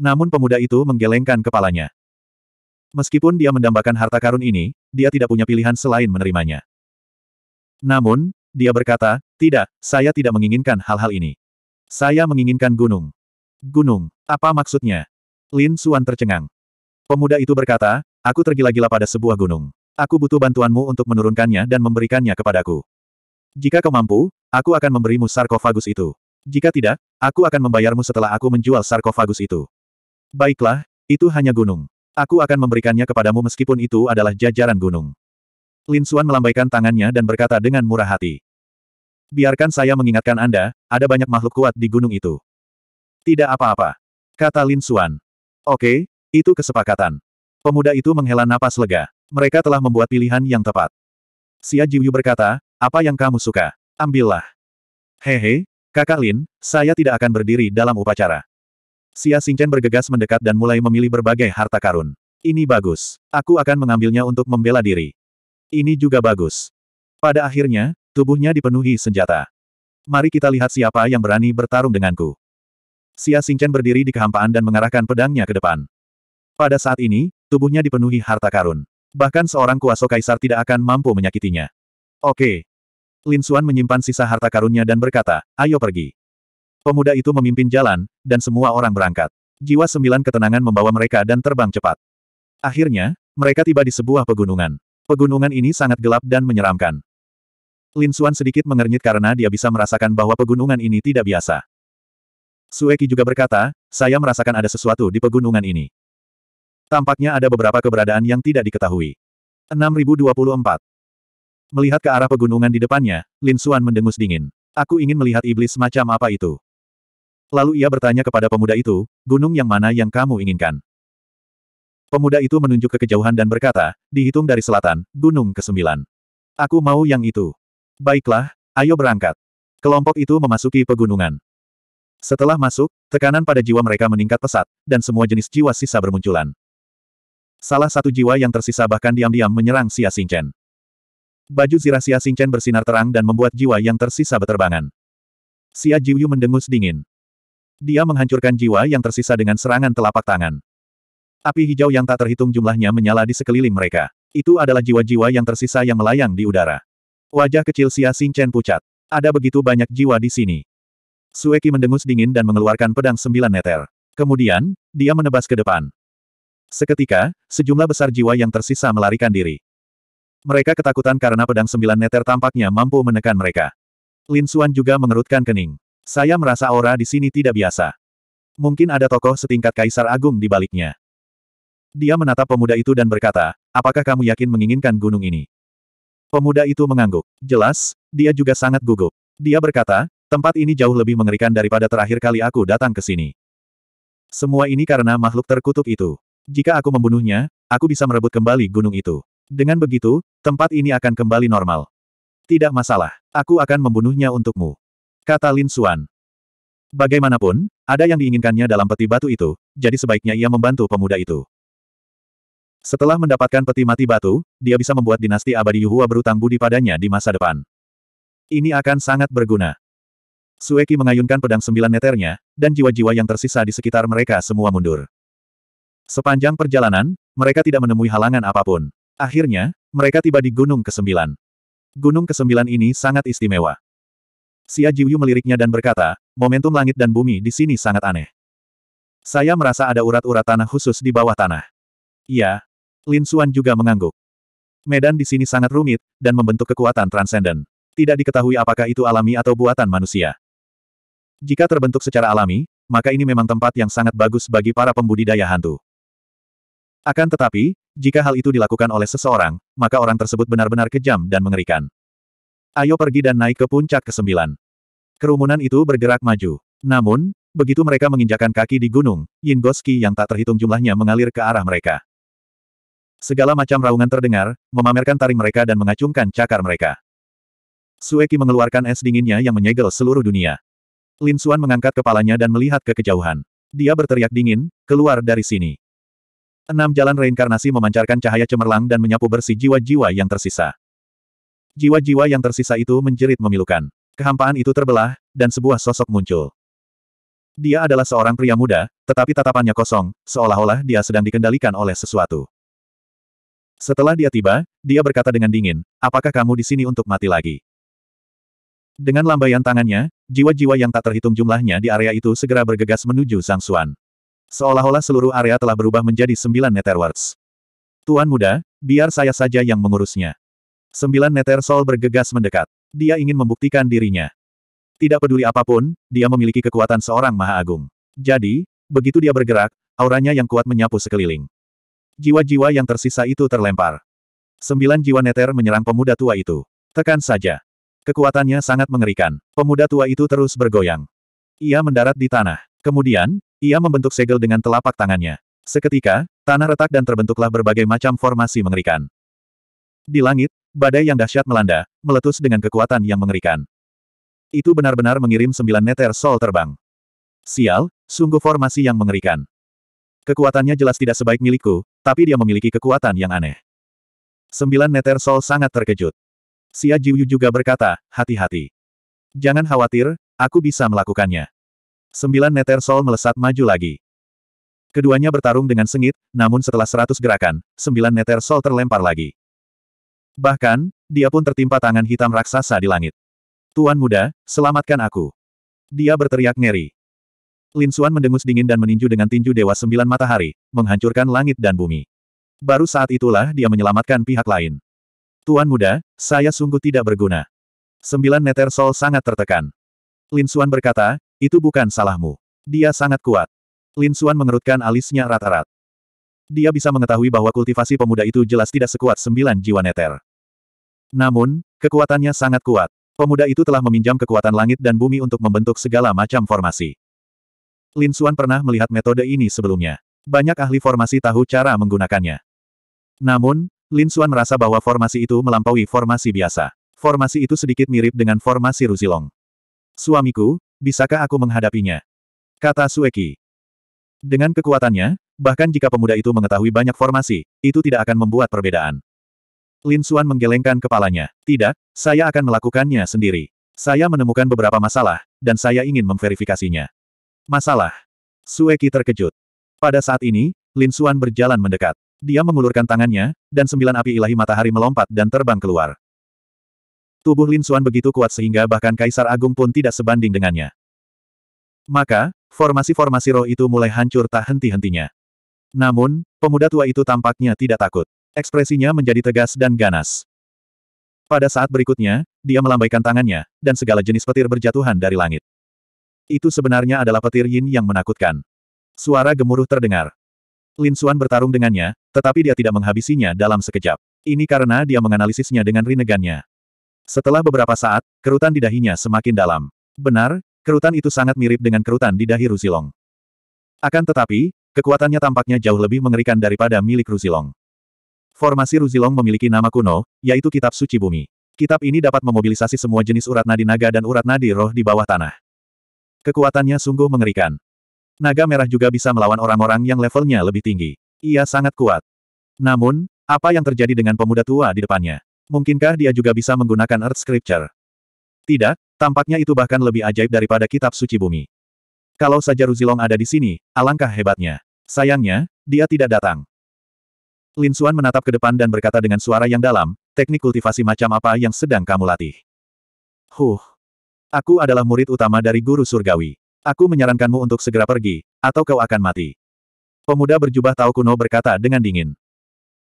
Speaker 1: Namun pemuda itu menggelengkan kepalanya. Meskipun dia mendambakan harta karun ini, dia tidak punya pilihan selain menerimanya. Namun, dia berkata, tidak, saya tidak menginginkan hal-hal ini. Saya menginginkan gunung. Gunung, apa maksudnya? Lin Suan tercengang. Pemuda itu berkata, aku tergila-gila pada sebuah gunung. Aku butuh bantuanmu untuk menurunkannya dan memberikannya kepadaku. Jika kau mampu, aku akan memberimu sarkofagus itu. Jika tidak, aku akan membayarmu setelah aku menjual sarkofagus itu. Baiklah, itu hanya gunung. Aku akan memberikannya kepadamu meskipun itu adalah jajaran gunung. Lin Xuan melambaikan tangannya dan berkata dengan murah hati. Biarkan saya mengingatkan Anda, ada banyak makhluk kuat di gunung itu. Tidak apa-apa. Kata Lin Xuan. Oke, itu kesepakatan. Pemuda itu menghela napas lega. Mereka telah membuat pilihan yang tepat. Xia Jiuyu berkata, apa yang kamu suka? Ambillah. Hehe, kakak Lin, saya tidak akan berdiri dalam upacara. Xia Xingchen bergegas mendekat dan mulai memilih berbagai harta karun. Ini bagus. Aku akan mengambilnya untuk membela diri. Ini juga bagus. Pada akhirnya, tubuhnya dipenuhi senjata. Mari kita lihat siapa yang berani bertarung denganku. Xia Xingchen berdiri di kehampaan dan mengarahkan pedangnya ke depan. Pada saat ini, tubuhnya dipenuhi harta karun. Bahkan seorang kuasa kaisar tidak akan mampu menyakitinya. Oke. Lin Xuan menyimpan sisa harta karunnya dan berkata, ayo pergi. Pemuda itu memimpin jalan, dan semua orang berangkat. Jiwa sembilan ketenangan membawa mereka dan terbang cepat. Akhirnya, mereka tiba di sebuah pegunungan. Pegunungan ini sangat gelap dan menyeramkan. Lin Xuan sedikit mengernyit karena dia bisa merasakan bahwa pegunungan ini tidak biasa. Sueki juga berkata, saya merasakan ada sesuatu di pegunungan ini. Tampaknya ada beberapa keberadaan yang tidak diketahui. 6024. Melihat ke arah pegunungan di depannya, Lin Xuan mendengus dingin. Aku ingin melihat iblis macam apa itu. Lalu ia bertanya kepada pemuda itu, gunung yang mana yang kamu inginkan? Pemuda itu menunjuk ke kejauhan dan berkata, dihitung dari selatan, gunung ke-9. Aku mau yang itu. Baiklah, ayo berangkat. Kelompok itu memasuki pegunungan. Setelah masuk, tekanan pada jiwa mereka meningkat pesat, dan semua jenis jiwa sisa bermunculan. Salah satu jiwa yang tersisa bahkan diam-diam menyerang Xia Xingchen. Baju zirah Xia Xingchen bersinar terang dan membuat jiwa yang tersisa beterbangan. Xia Jiuyu mendengus dingin. Dia menghancurkan jiwa yang tersisa dengan serangan telapak tangan. Api hijau yang tak terhitung jumlahnya menyala di sekeliling mereka. Itu adalah jiwa-jiwa yang tersisa yang melayang di udara. Wajah kecil Xia Xingchen pucat. Ada begitu banyak jiwa di sini. Sueki mendengus dingin dan mengeluarkan pedang sembilan meter. Kemudian, dia menebas ke depan. Seketika, sejumlah besar jiwa yang tersisa melarikan diri. Mereka ketakutan karena pedang sembilan meter tampaknya mampu menekan mereka. Lin Xuan juga mengerutkan kening. Saya merasa aura di sini tidak biasa. Mungkin ada tokoh setingkat kaisar agung di baliknya. Dia menatap pemuda itu dan berkata, apakah kamu yakin menginginkan gunung ini? Pemuda itu mengangguk. Jelas, dia juga sangat gugup. Dia berkata, tempat ini jauh lebih mengerikan daripada terakhir kali aku datang ke sini. Semua ini karena makhluk terkutuk itu. Jika aku membunuhnya, aku bisa merebut kembali gunung itu. Dengan begitu, tempat ini akan kembali normal. Tidak masalah, aku akan membunuhnya untukmu. Kata Lin Xuan. Bagaimanapun, ada yang diinginkannya dalam peti batu itu, jadi sebaiknya ia membantu pemuda itu. Setelah mendapatkan peti mati batu, dia bisa membuat dinasti abadi Yuhua berutang budi padanya di masa depan. Ini akan sangat berguna. Sueki mengayunkan pedang sembilan neternya, dan jiwa-jiwa yang tersisa di sekitar mereka semua mundur. Sepanjang perjalanan, mereka tidak menemui halangan apapun. Akhirnya, mereka tiba di Gunung Kesembilan. Gunung Kesembilan ini sangat istimewa. Xia Jiuyu meliriknya dan berkata, momentum langit dan bumi di sini sangat aneh. Saya merasa ada urat-urat tanah khusus di bawah tanah. Iya, Lin Xuan juga mengangguk. Medan di sini sangat rumit, dan membentuk kekuatan transenden. Tidak diketahui apakah itu alami atau buatan manusia. Jika terbentuk secara alami, maka ini memang tempat yang sangat bagus bagi para pembudidaya hantu. Akan tetapi, jika hal itu dilakukan oleh seseorang, maka orang tersebut benar-benar kejam dan mengerikan. Ayo pergi dan naik ke puncak ke-9. Kerumunan itu bergerak maju. Namun, begitu mereka menginjakan kaki di gunung, Yin Goski yang tak terhitung jumlahnya mengalir ke arah mereka. Segala macam raungan terdengar, memamerkan taring mereka dan mengacungkan cakar mereka. Sueki mengeluarkan es dinginnya yang menyegel seluruh dunia. Lin Suan mengangkat kepalanya dan melihat ke kejauhan. Dia berteriak dingin, keluar dari sini. Enam jalan reinkarnasi memancarkan cahaya cemerlang dan menyapu bersih jiwa-jiwa yang tersisa. Jiwa-jiwa yang tersisa itu menjerit memilukan. Kehampaan itu terbelah, dan sebuah sosok muncul. Dia adalah seorang pria muda, tetapi tatapannya kosong, seolah-olah dia sedang dikendalikan oleh sesuatu. Setelah dia tiba, dia berkata dengan dingin, apakah kamu di sini untuk mati lagi? Dengan lambaian tangannya, jiwa-jiwa yang tak terhitung jumlahnya di area itu segera bergegas menuju Zhang Xuan. Seolah-olah seluruh area telah berubah menjadi sembilan Netherworlds. Tuan muda, biar saya saja yang mengurusnya. Sembilan neter soul bergegas mendekat. Dia ingin membuktikan dirinya. Tidak peduli apapun, dia memiliki kekuatan seorang maha agung. Jadi, begitu dia bergerak, auranya yang kuat menyapu sekeliling jiwa-jiwa yang tersisa itu terlempar. Sembilan jiwa neter menyerang pemuda tua itu. Tekan saja. Kekuatannya sangat mengerikan. Pemuda tua itu terus bergoyang. Ia mendarat di tanah. Kemudian, ia membentuk segel dengan telapak tangannya. Seketika, tanah retak dan terbentuklah berbagai macam formasi mengerikan. Di langit, badai yang dahsyat melanda, meletus dengan kekuatan yang mengerikan. Itu benar-benar mengirim sembilan neter sol terbang. Sial, sungguh formasi yang mengerikan. Kekuatannya jelas tidak sebaik milikku, tapi dia memiliki kekuatan yang aneh. Sembilan neter Sol sangat terkejut. Xia Jiuyu juga berkata, hati-hati. Jangan khawatir, aku bisa melakukannya. Sembilan neter Sol melesat maju lagi. Keduanya bertarung dengan sengit, namun setelah seratus gerakan, sembilan neter Sol terlempar lagi. Bahkan, dia pun tertimpa tangan hitam raksasa di langit. Tuan muda, selamatkan aku. Dia berteriak ngeri. Lin Xuan mendengus dingin dan meninju dengan tinju Dewa Sembilan Matahari, menghancurkan langit dan bumi. Baru saat itulah dia menyelamatkan pihak lain. Tuan muda, saya sungguh tidak berguna. Sembilan neter sol sangat tertekan. Lin Xuan berkata, itu bukan salahmu. Dia sangat kuat. Lin Xuan mengerutkan alisnya rata-rat. Dia bisa mengetahui bahwa kultivasi pemuda itu jelas tidak sekuat sembilan jiwa neter. Namun, kekuatannya sangat kuat. Pemuda itu telah meminjam kekuatan langit dan bumi untuk membentuk segala macam formasi. Lin Xuan pernah melihat metode ini sebelumnya. Banyak ahli formasi tahu cara menggunakannya. Namun, Lin Xuan merasa bahwa formasi itu melampaui formasi biasa. Formasi itu sedikit mirip dengan formasi Ruzilong. Suamiku, bisakah aku menghadapinya? Kata Sueki. Dengan kekuatannya, bahkan jika pemuda itu mengetahui banyak formasi, itu tidak akan membuat perbedaan. Lin Xuan menggelengkan kepalanya. Tidak, saya akan melakukannya sendiri. Saya menemukan beberapa masalah, dan saya ingin memverifikasinya. Masalah. Sueki terkejut. Pada saat ini, Lin Xuan berjalan mendekat. Dia mengulurkan tangannya, dan sembilan api ilahi matahari melompat dan terbang keluar. Tubuh Lin Xuan begitu kuat sehingga bahkan Kaisar Agung pun tidak sebanding dengannya. Maka, formasi-formasi roh itu mulai hancur tak henti-hentinya. Namun, pemuda tua itu tampaknya tidak takut. Ekspresinya menjadi tegas dan ganas. Pada saat berikutnya, dia melambaikan tangannya, dan segala jenis petir berjatuhan dari langit. Itu sebenarnya adalah petir Yin yang menakutkan. Suara gemuruh terdengar. Lin Xuan bertarung dengannya, tetapi dia tidak menghabisinya dalam sekejap. Ini karena dia menganalisisnya dengan rinegannya. Setelah beberapa saat, kerutan di dahinya semakin dalam. Benar, kerutan itu sangat mirip dengan kerutan di dahi Ruzilong. Akan tetapi, kekuatannya tampaknya jauh lebih mengerikan daripada milik Ruzilong. Formasi Ruzilong memiliki nama kuno, yaitu Kitab Suci Bumi. Kitab ini dapat memobilisasi semua jenis urat nadi naga dan urat nadi roh di bawah tanah. Kekuatannya sungguh mengerikan. Naga merah juga bisa melawan orang-orang yang levelnya lebih tinggi. Ia sangat kuat. Namun, apa yang terjadi dengan pemuda tua di depannya? Mungkinkah dia juga bisa menggunakan Earth Scripture? Tidak, tampaknya itu bahkan lebih ajaib daripada kitab suci bumi. Kalau saja Ruzilong ada di sini, alangkah hebatnya. Sayangnya, dia tidak datang. Lin Xuan menatap ke depan dan berkata dengan suara yang dalam, teknik kultivasi macam apa yang sedang kamu latih? Huh, Aku adalah murid utama dari guru surgawi. Aku menyarankanmu untuk segera pergi, atau kau akan mati. Pemuda berjubah tahu kuno berkata dengan dingin.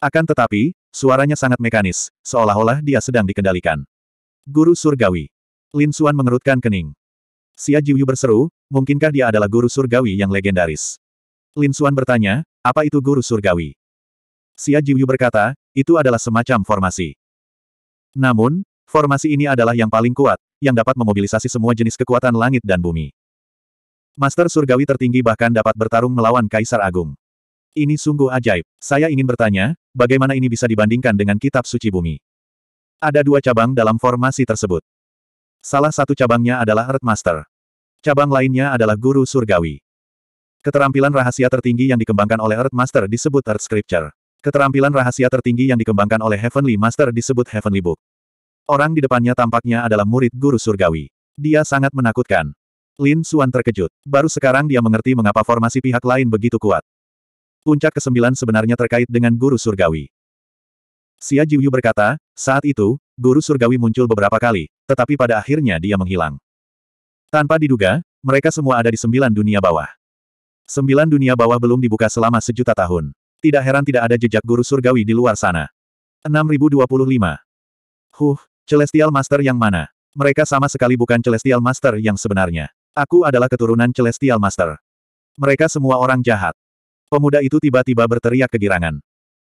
Speaker 1: Akan tetapi, suaranya sangat mekanis, seolah-olah dia sedang dikendalikan. Guru surgawi. Lin Suan mengerutkan kening. Xia Jiuyu berseru, mungkinkah dia adalah guru surgawi yang legendaris? Lin Suan bertanya, apa itu guru surgawi? Xia Jiuyu berkata, itu adalah semacam formasi. Namun, formasi ini adalah yang paling kuat, yang dapat memobilisasi semua jenis kekuatan langit dan bumi. Master surgawi tertinggi bahkan dapat bertarung melawan Kaisar Agung. Ini sungguh ajaib. Saya ingin bertanya, bagaimana ini bisa dibandingkan dengan kitab suci bumi? Ada dua cabang dalam formasi tersebut. Salah satu cabangnya adalah Earth Master. Cabang lainnya adalah Guru Surgawi. Keterampilan rahasia tertinggi yang dikembangkan oleh Earth Master disebut Earth Scripture. Keterampilan rahasia tertinggi yang dikembangkan oleh Heavenly Master disebut Heavenly Book. Orang di depannya tampaknya adalah murid guru surgawi. Dia sangat menakutkan. Lin Suan terkejut. Baru sekarang dia mengerti mengapa formasi pihak lain begitu kuat. Puncak kesembilan sebenarnya terkait dengan guru surgawi. Xia Jiuyu berkata, saat itu, guru surgawi muncul beberapa kali, tetapi pada akhirnya dia menghilang. Tanpa diduga, mereka semua ada di sembilan dunia bawah. Sembilan dunia bawah belum dibuka selama sejuta tahun. Tidak heran tidak ada jejak guru surgawi di luar sana. 6025. Huh, Celestial Master yang mana? Mereka sama sekali bukan Celestial Master yang sebenarnya. Aku adalah keturunan Celestial Master. Mereka semua orang jahat. Pemuda itu tiba-tiba berteriak kegirangan.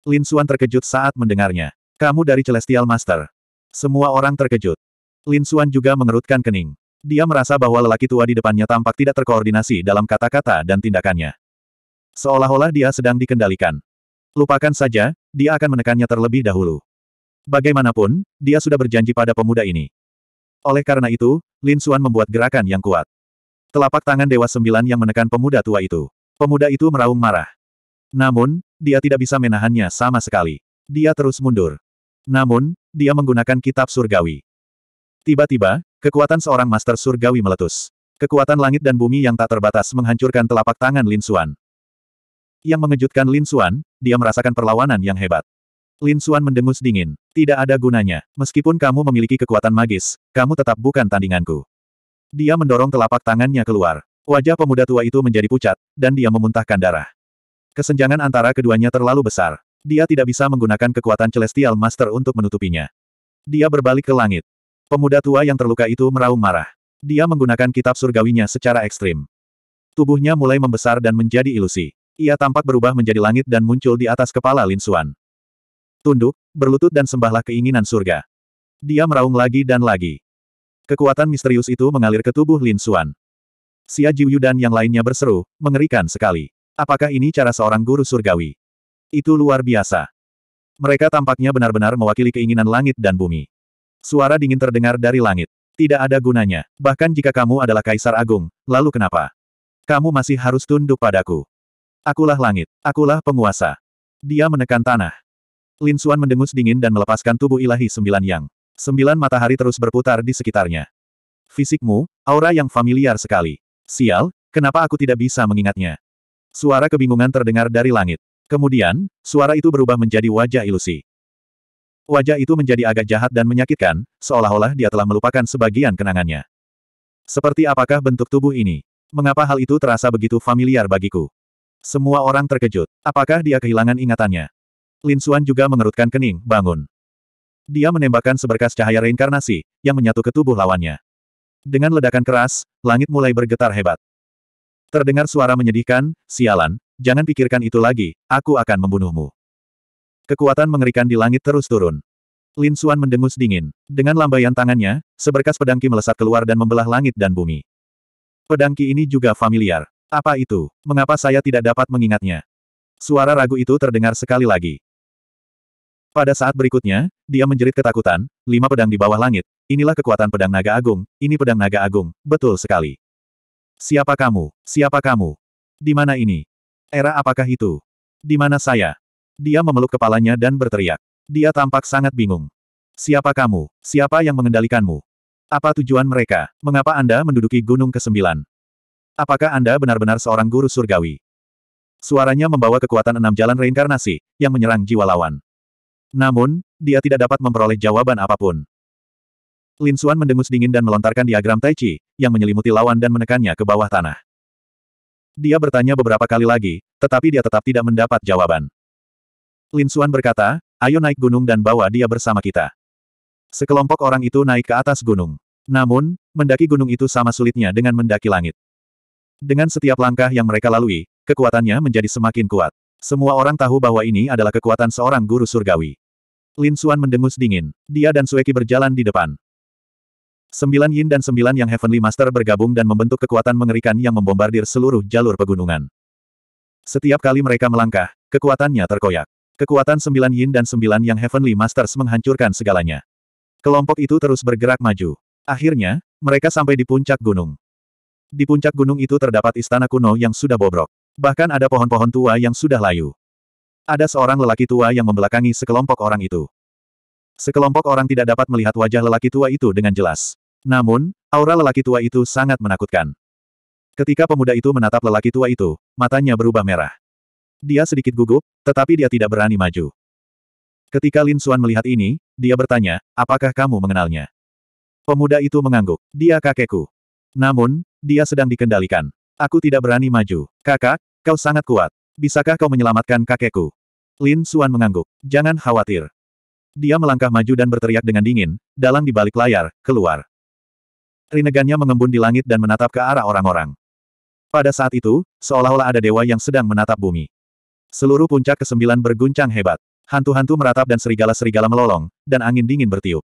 Speaker 1: Lin Xuan terkejut saat mendengarnya. Kamu dari Celestial Master. Semua orang terkejut. Lin Xuan juga mengerutkan kening. Dia merasa bahwa lelaki tua di depannya tampak tidak terkoordinasi dalam kata-kata dan tindakannya. Seolah-olah dia sedang dikendalikan. Lupakan saja, dia akan menekannya terlebih dahulu. Bagaimanapun, dia sudah berjanji pada pemuda ini. Oleh karena itu, Lin Xuan membuat gerakan yang kuat. Telapak tangan Dewa Sembilan yang menekan pemuda tua itu. Pemuda itu meraung marah. Namun, dia tidak bisa menahannya sama sekali. Dia terus mundur. Namun, dia menggunakan kitab surgawi. Tiba-tiba, kekuatan seorang master surgawi meletus. Kekuatan langit dan bumi yang tak terbatas menghancurkan telapak tangan Lin Xuan. Yang mengejutkan Lin Xuan, dia merasakan perlawanan yang hebat. Lin Suan mendengus dingin. Tidak ada gunanya. Meskipun kamu memiliki kekuatan magis, kamu tetap bukan tandinganku. Dia mendorong telapak tangannya keluar. Wajah pemuda tua itu menjadi pucat, dan dia memuntahkan darah. Kesenjangan antara keduanya terlalu besar. Dia tidak bisa menggunakan kekuatan Celestial Master untuk menutupinya. Dia berbalik ke langit. Pemuda tua yang terluka itu meraung marah. Dia menggunakan kitab surgawinya secara ekstrim. Tubuhnya mulai membesar dan menjadi ilusi. Ia tampak berubah menjadi langit dan muncul di atas kepala Lin Suan. Tunduk, berlutut dan sembahlah keinginan surga. Dia meraung lagi dan lagi. Kekuatan misterius itu mengalir ke tubuh Lin Xuan. Xia Jiuyu dan yang lainnya berseru, mengerikan sekali. Apakah ini cara seorang guru surgawi? Itu luar biasa. Mereka tampaknya benar-benar mewakili keinginan langit dan bumi. Suara dingin terdengar dari langit. Tidak ada gunanya. Bahkan jika kamu adalah kaisar agung, lalu kenapa? Kamu masih harus tunduk padaku. Akulah langit, akulah penguasa. Dia menekan tanah. Lin Suan mendengus dingin dan melepaskan tubuh ilahi sembilan yang. Sembilan matahari terus berputar di sekitarnya. Fisikmu, aura yang familiar sekali. Sial, kenapa aku tidak bisa mengingatnya? Suara kebingungan terdengar dari langit. Kemudian, suara itu berubah menjadi wajah ilusi. Wajah itu menjadi agak jahat dan menyakitkan, seolah-olah dia telah melupakan sebagian kenangannya. Seperti apakah bentuk tubuh ini? Mengapa hal itu terasa begitu familiar bagiku? Semua orang terkejut. Apakah dia kehilangan ingatannya? Lin Xuan juga mengerutkan kening, bangun. Dia menembakkan seberkas cahaya reinkarnasi, yang menyatu ke tubuh lawannya. Dengan ledakan keras, langit mulai bergetar hebat. Terdengar suara menyedihkan, sialan, jangan pikirkan itu lagi, aku akan membunuhmu. Kekuatan mengerikan di langit terus turun. Lin Xuan mendengus dingin. Dengan lambaian tangannya, seberkas pedangki melesat keluar dan membelah langit dan bumi. Pedangki ini juga familiar. Apa itu? Mengapa saya tidak dapat mengingatnya? Suara ragu itu terdengar sekali lagi. Pada saat berikutnya, dia menjerit ketakutan, lima pedang di bawah langit, inilah kekuatan pedang naga agung, ini pedang naga agung, betul sekali. Siapa kamu? Siapa kamu? Di mana ini? Era apakah itu? Di mana saya? Dia memeluk kepalanya dan berteriak. Dia tampak sangat bingung. Siapa kamu? Siapa yang mengendalikanmu? Apa tujuan mereka? Mengapa Anda menduduki gunung ke-9? Apakah Anda benar-benar seorang guru surgawi? Suaranya membawa kekuatan enam jalan reinkarnasi, yang menyerang jiwa lawan. Namun, dia tidak dapat memperoleh jawaban apapun. Lin Xuan mendengus dingin dan melontarkan diagram Tai Chi, yang menyelimuti lawan dan menekannya ke bawah tanah. Dia bertanya beberapa kali lagi, tetapi dia tetap tidak mendapat jawaban. Lin Xuan berkata, ayo naik gunung dan bawa dia bersama kita. Sekelompok orang itu naik ke atas gunung. Namun, mendaki gunung itu sama sulitnya dengan mendaki langit. Dengan setiap langkah yang mereka lalui, kekuatannya menjadi semakin kuat. Semua orang tahu bahwa ini adalah kekuatan seorang guru surgawi. Lin Xuan mendengus dingin. Dia dan Sueki berjalan di depan. Sembilan Yin dan sembilan Yang Heavenly Master bergabung dan membentuk kekuatan mengerikan yang membombardir seluruh jalur pegunungan. Setiap kali mereka melangkah, kekuatannya terkoyak. Kekuatan sembilan Yin dan sembilan Yang Heavenly Masters menghancurkan segalanya. Kelompok itu terus bergerak maju. Akhirnya, mereka sampai di puncak gunung. Di puncak gunung itu terdapat istana kuno yang sudah bobrok. Bahkan ada pohon-pohon tua yang sudah layu. Ada seorang lelaki tua yang membelakangi sekelompok orang itu. Sekelompok orang tidak dapat melihat wajah lelaki tua itu dengan jelas. Namun, aura lelaki tua itu sangat menakutkan. Ketika pemuda itu menatap lelaki tua itu, matanya berubah merah. Dia sedikit gugup, tetapi dia tidak berani maju. Ketika Lin Xuan melihat ini, dia bertanya, apakah kamu mengenalnya? Pemuda itu mengangguk, dia kakekku. Namun, dia sedang dikendalikan. Aku tidak berani maju. Kakak, kau sangat kuat. Bisakah kau menyelamatkan kakekku? Lin Suan mengangguk. Jangan khawatir. Dia melangkah maju dan berteriak dengan dingin, dalang di balik layar, keluar. Rineganya mengembun di langit dan menatap ke arah orang-orang. Pada saat itu, seolah-olah ada dewa yang sedang menatap bumi. Seluruh puncak kesembilan berguncang hebat. Hantu-hantu meratap dan serigala-serigala melolong, dan angin dingin bertiup.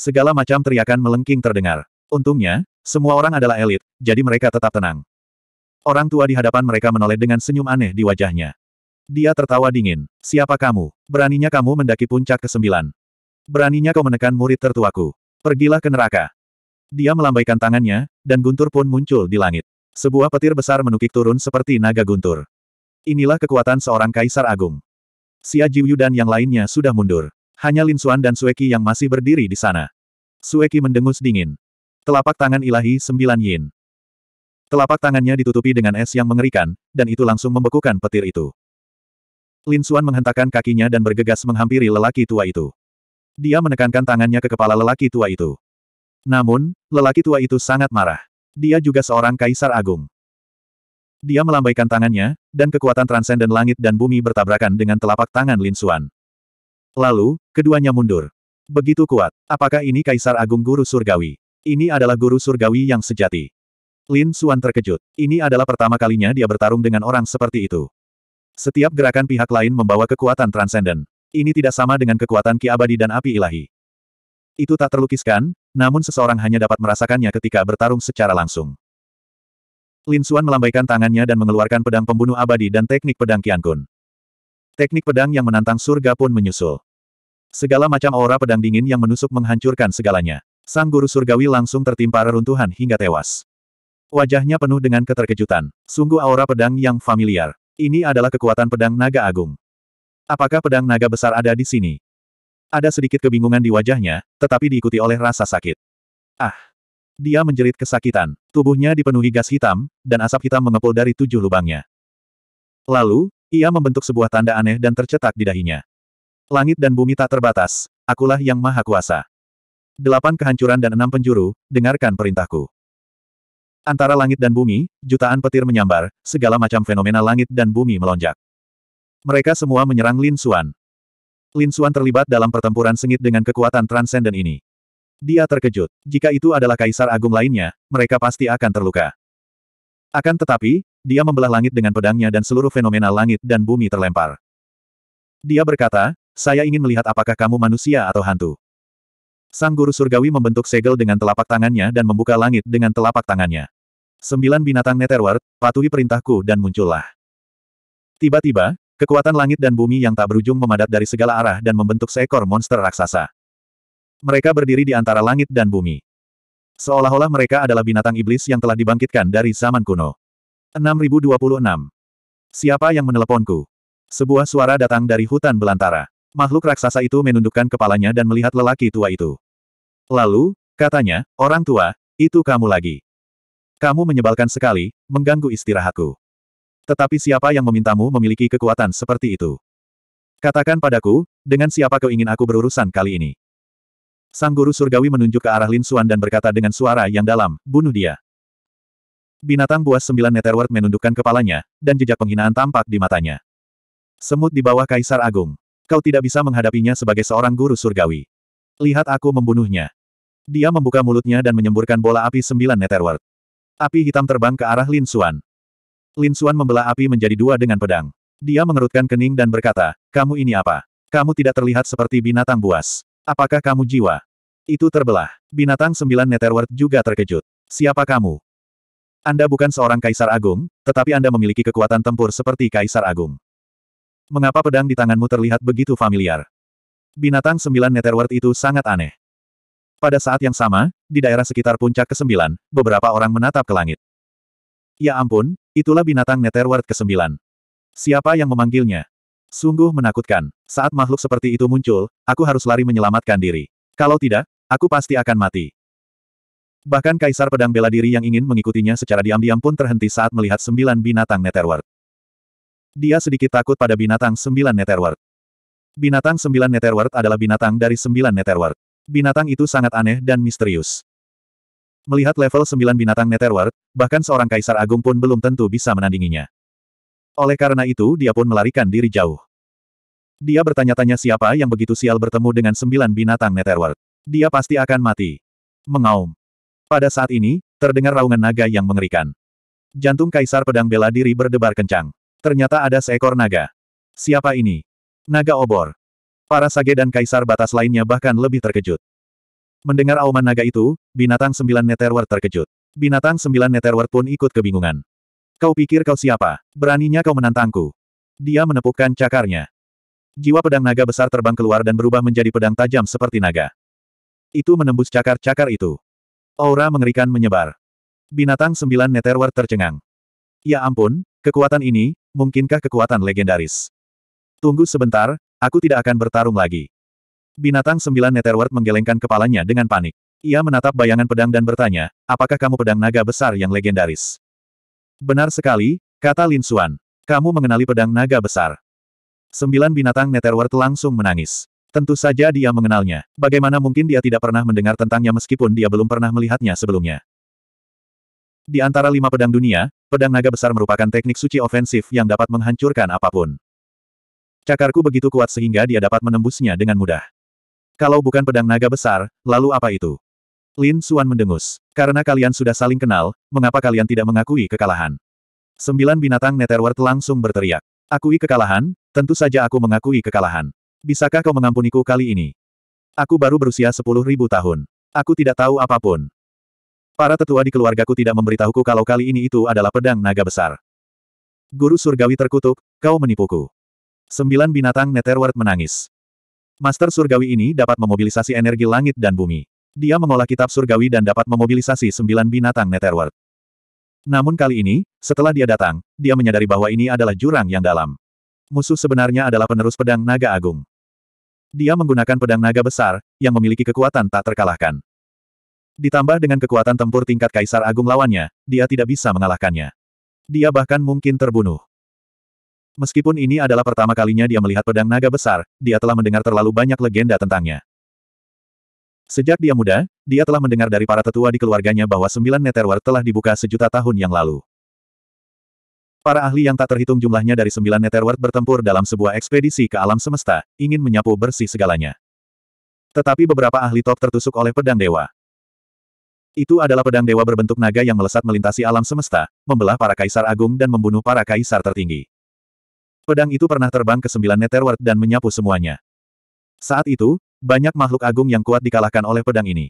Speaker 1: Segala macam teriakan melengking terdengar. Untungnya, semua orang adalah elit, jadi mereka tetap tenang. Orang tua di hadapan mereka menoleh dengan senyum aneh di wajahnya. Dia tertawa dingin. Siapa kamu? Beraninya kamu mendaki puncak ke-9. Beraninya kau menekan murid tertuaku. Pergilah ke neraka. Dia melambaikan tangannya, dan guntur pun muncul di langit. Sebuah petir besar menukik turun seperti naga guntur. Inilah kekuatan seorang kaisar agung. Xia Jiuyu dan yang lainnya sudah mundur. Hanya Lin Xuan dan Sueki yang masih berdiri di sana. Sueki mendengus dingin. Telapak tangan ilahi sembilan yin. Telapak tangannya ditutupi dengan es yang mengerikan, dan itu langsung membekukan petir itu. Lin Xuan menghentakkan kakinya dan bergegas menghampiri lelaki tua itu. Dia menekankan tangannya ke kepala lelaki tua itu. Namun, lelaki tua itu sangat marah. Dia juga seorang kaisar agung. Dia melambaikan tangannya, dan kekuatan transenden langit dan bumi bertabrakan dengan telapak tangan Lin Xuan. Lalu, keduanya mundur. Begitu kuat. Apakah ini kaisar agung guru surgawi? Ini adalah guru surgawi yang sejati. Lin Suan terkejut. Ini adalah pertama kalinya dia bertarung dengan orang seperti itu. Setiap gerakan pihak lain membawa kekuatan transenden. Ini tidak sama dengan kekuatan ki abadi dan api ilahi. Itu tak terlukiskan, namun seseorang hanya dapat merasakannya ketika bertarung secara langsung. Lin Suan melambaikan tangannya dan mengeluarkan pedang pembunuh abadi dan teknik pedang Qian Kun. Teknik pedang yang menantang surga pun menyusul. Segala macam aura pedang dingin yang menusuk menghancurkan segalanya. Sang guru surgawi langsung tertimpa reruntuhan hingga tewas. Wajahnya penuh dengan keterkejutan. Sungguh aura pedang yang familiar. Ini adalah kekuatan pedang naga agung. Apakah pedang naga besar ada di sini? Ada sedikit kebingungan di wajahnya, tetapi diikuti oleh rasa sakit. Ah! Dia menjerit kesakitan. Tubuhnya dipenuhi gas hitam, dan asap hitam mengepul dari tujuh lubangnya. Lalu, ia membentuk sebuah tanda aneh dan tercetak di dahinya. Langit dan bumi tak terbatas, akulah yang maha kuasa. Delapan kehancuran dan enam penjuru, dengarkan perintahku. Antara langit dan bumi, jutaan petir menyambar, segala macam fenomena langit dan bumi melonjak. Mereka semua menyerang Lin Xuan. Lin Xuan terlibat dalam pertempuran sengit dengan kekuatan transenden ini. Dia terkejut. Jika itu adalah kaisar agung lainnya, mereka pasti akan terluka. Akan tetapi, dia membelah langit dengan pedangnya dan seluruh fenomena langit dan bumi terlempar. Dia berkata, saya ingin melihat apakah kamu manusia atau hantu. Sang guru surgawi membentuk segel dengan telapak tangannya dan membuka langit dengan telapak tangannya. Sembilan binatang Netherworld, patuhi perintahku dan muncullah. Tiba-tiba, kekuatan langit dan bumi yang tak berujung memadat dari segala arah dan membentuk seekor monster raksasa. Mereka berdiri di antara langit dan bumi. Seolah-olah mereka adalah binatang iblis yang telah dibangkitkan dari zaman kuno. 6026. Siapa yang meneleponku? Sebuah suara datang dari hutan belantara. Makhluk raksasa itu menundukkan kepalanya dan melihat lelaki tua itu. Lalu, katanya, orang tua, itu kamu lagi. Kamu menyebalkan sekali, mengganggu istirahatku. Tetapi siapa yang memintamu memiliki kekuatan seperti itu? Katakan padaku, dengan siapa kau ingin aku berurusan kali ini? Sang guru surgawi menunjuk ke arah Lin Xuan dan berkata dengan suara yang dalam, bunuh dia. Binatang buas sembilan netherworld menundukkan kepalanya, dan jejak penghinaan tampak di matanya. Semut di bawah Kaisar Agung. Kau tidak bisa menghadapinya sebagai seorang guru surgawi. Lihat aku membunuhnya. Dia membuka mulutnya dan menyemburkan bola api sembilan netherworld. Api hitam terbang ke arah Lin Xuan. Lin Xuan membelah api menjadi dua dengan pedang. Dia mengerutkan kening dan berkata, kamu ini apa? Kamu tidak terlihat seperti binatang buas. Apakah kamu jiwa? Itu terbelah. Binatang sembilan Netherworld juga terkejut. Siapa kamu? Anda bukan seorang kaisar agung, tetapi Anda memiliki kekuatan tempur seperti kaisar agung. Mengapa pedang di tanganmu terlihat begitu familiar? Binatang sembilan Netherworld itu sangat aneh. Pada saat yang sama, di daerah sekitar puncak ke-9, beberapa orang menatap ke langit. Ya ampun, itulah binatang Netherworld ke-9. Siapa yang memanggilnya? Sungguh menakutkan. Saat makhluk seperti itu muncul, aku harus lari menyelamatkan diri. Kalau tidak, aku pasti akan mati. Bahkan Kaisar Pedang Bela Diri yang ingin mengikutinya secara diam-diam pun terhenti saat melihat sembilan binatang Netherworld. Dia sedikit takut pada binatang sembilan Netherworld. Binatang sembilan Netherworld adalah binatang dari sembilan Netherworld. Binatang itu sangat aneh dan misterius. Melihat level 9 binatang Netherworld, bahkan seorang kaisar agung pun belum tentu bisa menandinginya. Oleh karena itu dia pun melarikan diri jauh. Dia bertanya-tanya siapa yang begitu sial bertemu dengan sembilan binatang Netherworld. Dia pasti akan mati. Mengaum. Pada saat ini, terdengar raungan naga yang mengerikan. Jantung kaisar pedang bela diri berdebar kencang. Ternyata ada seekor naga. Siapa ini? Naga obor. Para sage dan kaisar batas lainnya bahkan lebih terkejut. Mendengar auman naga itu, binatang sembilan Netherworld terkejut. Binatang sembilan Netherworld pun ikut kebingungan. Kau pikir kau siapa? Beraninya kau menantangku. Dia menepukkan cakarnya. Jiwa pedang naga besar terbang keluar dan berubah menjadi pedang tajam seperti naga. Itu menembus cakar-cakar itu. Aura mengerikan menyebar. Binatang sembilan Netherworld tercengang. Ya ampun, kekuatan ini, mungkinkah kekuatan legendaris? Tunggu sebentar, Aku tidak akan bertarung lagi. Binatang sembilan Netherworld menggelengkan kepalanya dengan panik. Ia menatap bayangan pedang dan bertanya, apakah kamu pedang naga besar yang legendaris? Benar sekali, kata Lin Xuan. Kamu mengenali pedang naga besar. Sembilan binatang Netherworld langsung menangis. Tentu saja dia mengenalnya. Bagaimana mungkin dia tidak pernah mendengar tentangnya meskipun dia belum pernah melihatnya sebelumnya. Di antara lima pedang dunia, pedang naga besar merupakan teknik suci ofensif yang dapat menghancurkan apapun. Cakarku begitu kuat sehingga dia dapat menembusnya dengan mudah. Kalau bukan pedang naga besar, lalu apa itu? Lin Suan mendengus. Karena kalian sudah saling kenal, mengapa kalian tidak mengakui kekalahan? Sembilan binatang Netherworld langsung berteriak. Akui kekalahan, tentu saja aku mengakui kekalahan. Bisakah kau mengampuniku kali ini? Aku baru berusia sepuluh ribu tahun. Aku tidak tahu apapun. Para tetua di keluargaku tidak memberitahuku kalau kali ini itu adalah pedang naga besar. Guru surgawi terkutuk, kau menipuku. Sembilan binatang Netherworld menangis. Master surgawi ini dapat memobilisasi energi langit dan bumi. Dia mengolah kitab surgawi dan dapat memobilisasi sembilan binatang Netherworld. Namun kali ini, setelah dia datang, dia menyadari bahwa ini adalah jurang yang dalam. Musuh sebenarnya adalah penerus pedang naga agung. Dia menggunakan pedang naga besar, yang memiliki kekuatan tak terkalahkan. Ditambah dengan kekuatan tempur tingkat kaisar agung lawannya, dia tidak bisa mengalahkannya. Dia bahkan mungkin terbunuh. Meskipun ini adalah pertama kalinya dia melihat pedang naga besar, dia telah mendengar terlalu banyak legenda tentangnya. Sejak dia muda, dia telah mendengar dari para tetua di keluarganya bahwa sembilan Netherworld telah dibuka sejuta tahun yang lalu. Para ahli yang tak terhitung jumlahnya dari sembilan Netherworld bertempur dalam sebuah ekspedisi ke alam semesta, ingin menyapu bersih segalanya. Tetapi beberapa ahli top tertusuk oleh pedang dewa. Itu adalah pedang dewa berbentuk naga yang melesat melintasi alam semesta, membelah para kaisar agung dan membunuh para kaisar tertinggi. Pedang itu pernah terbang ke sembilan netherworld dan menyapu semuanya. Saat itu, banyak makhluk agung yang kuat dikalahkan oleh pedang ini.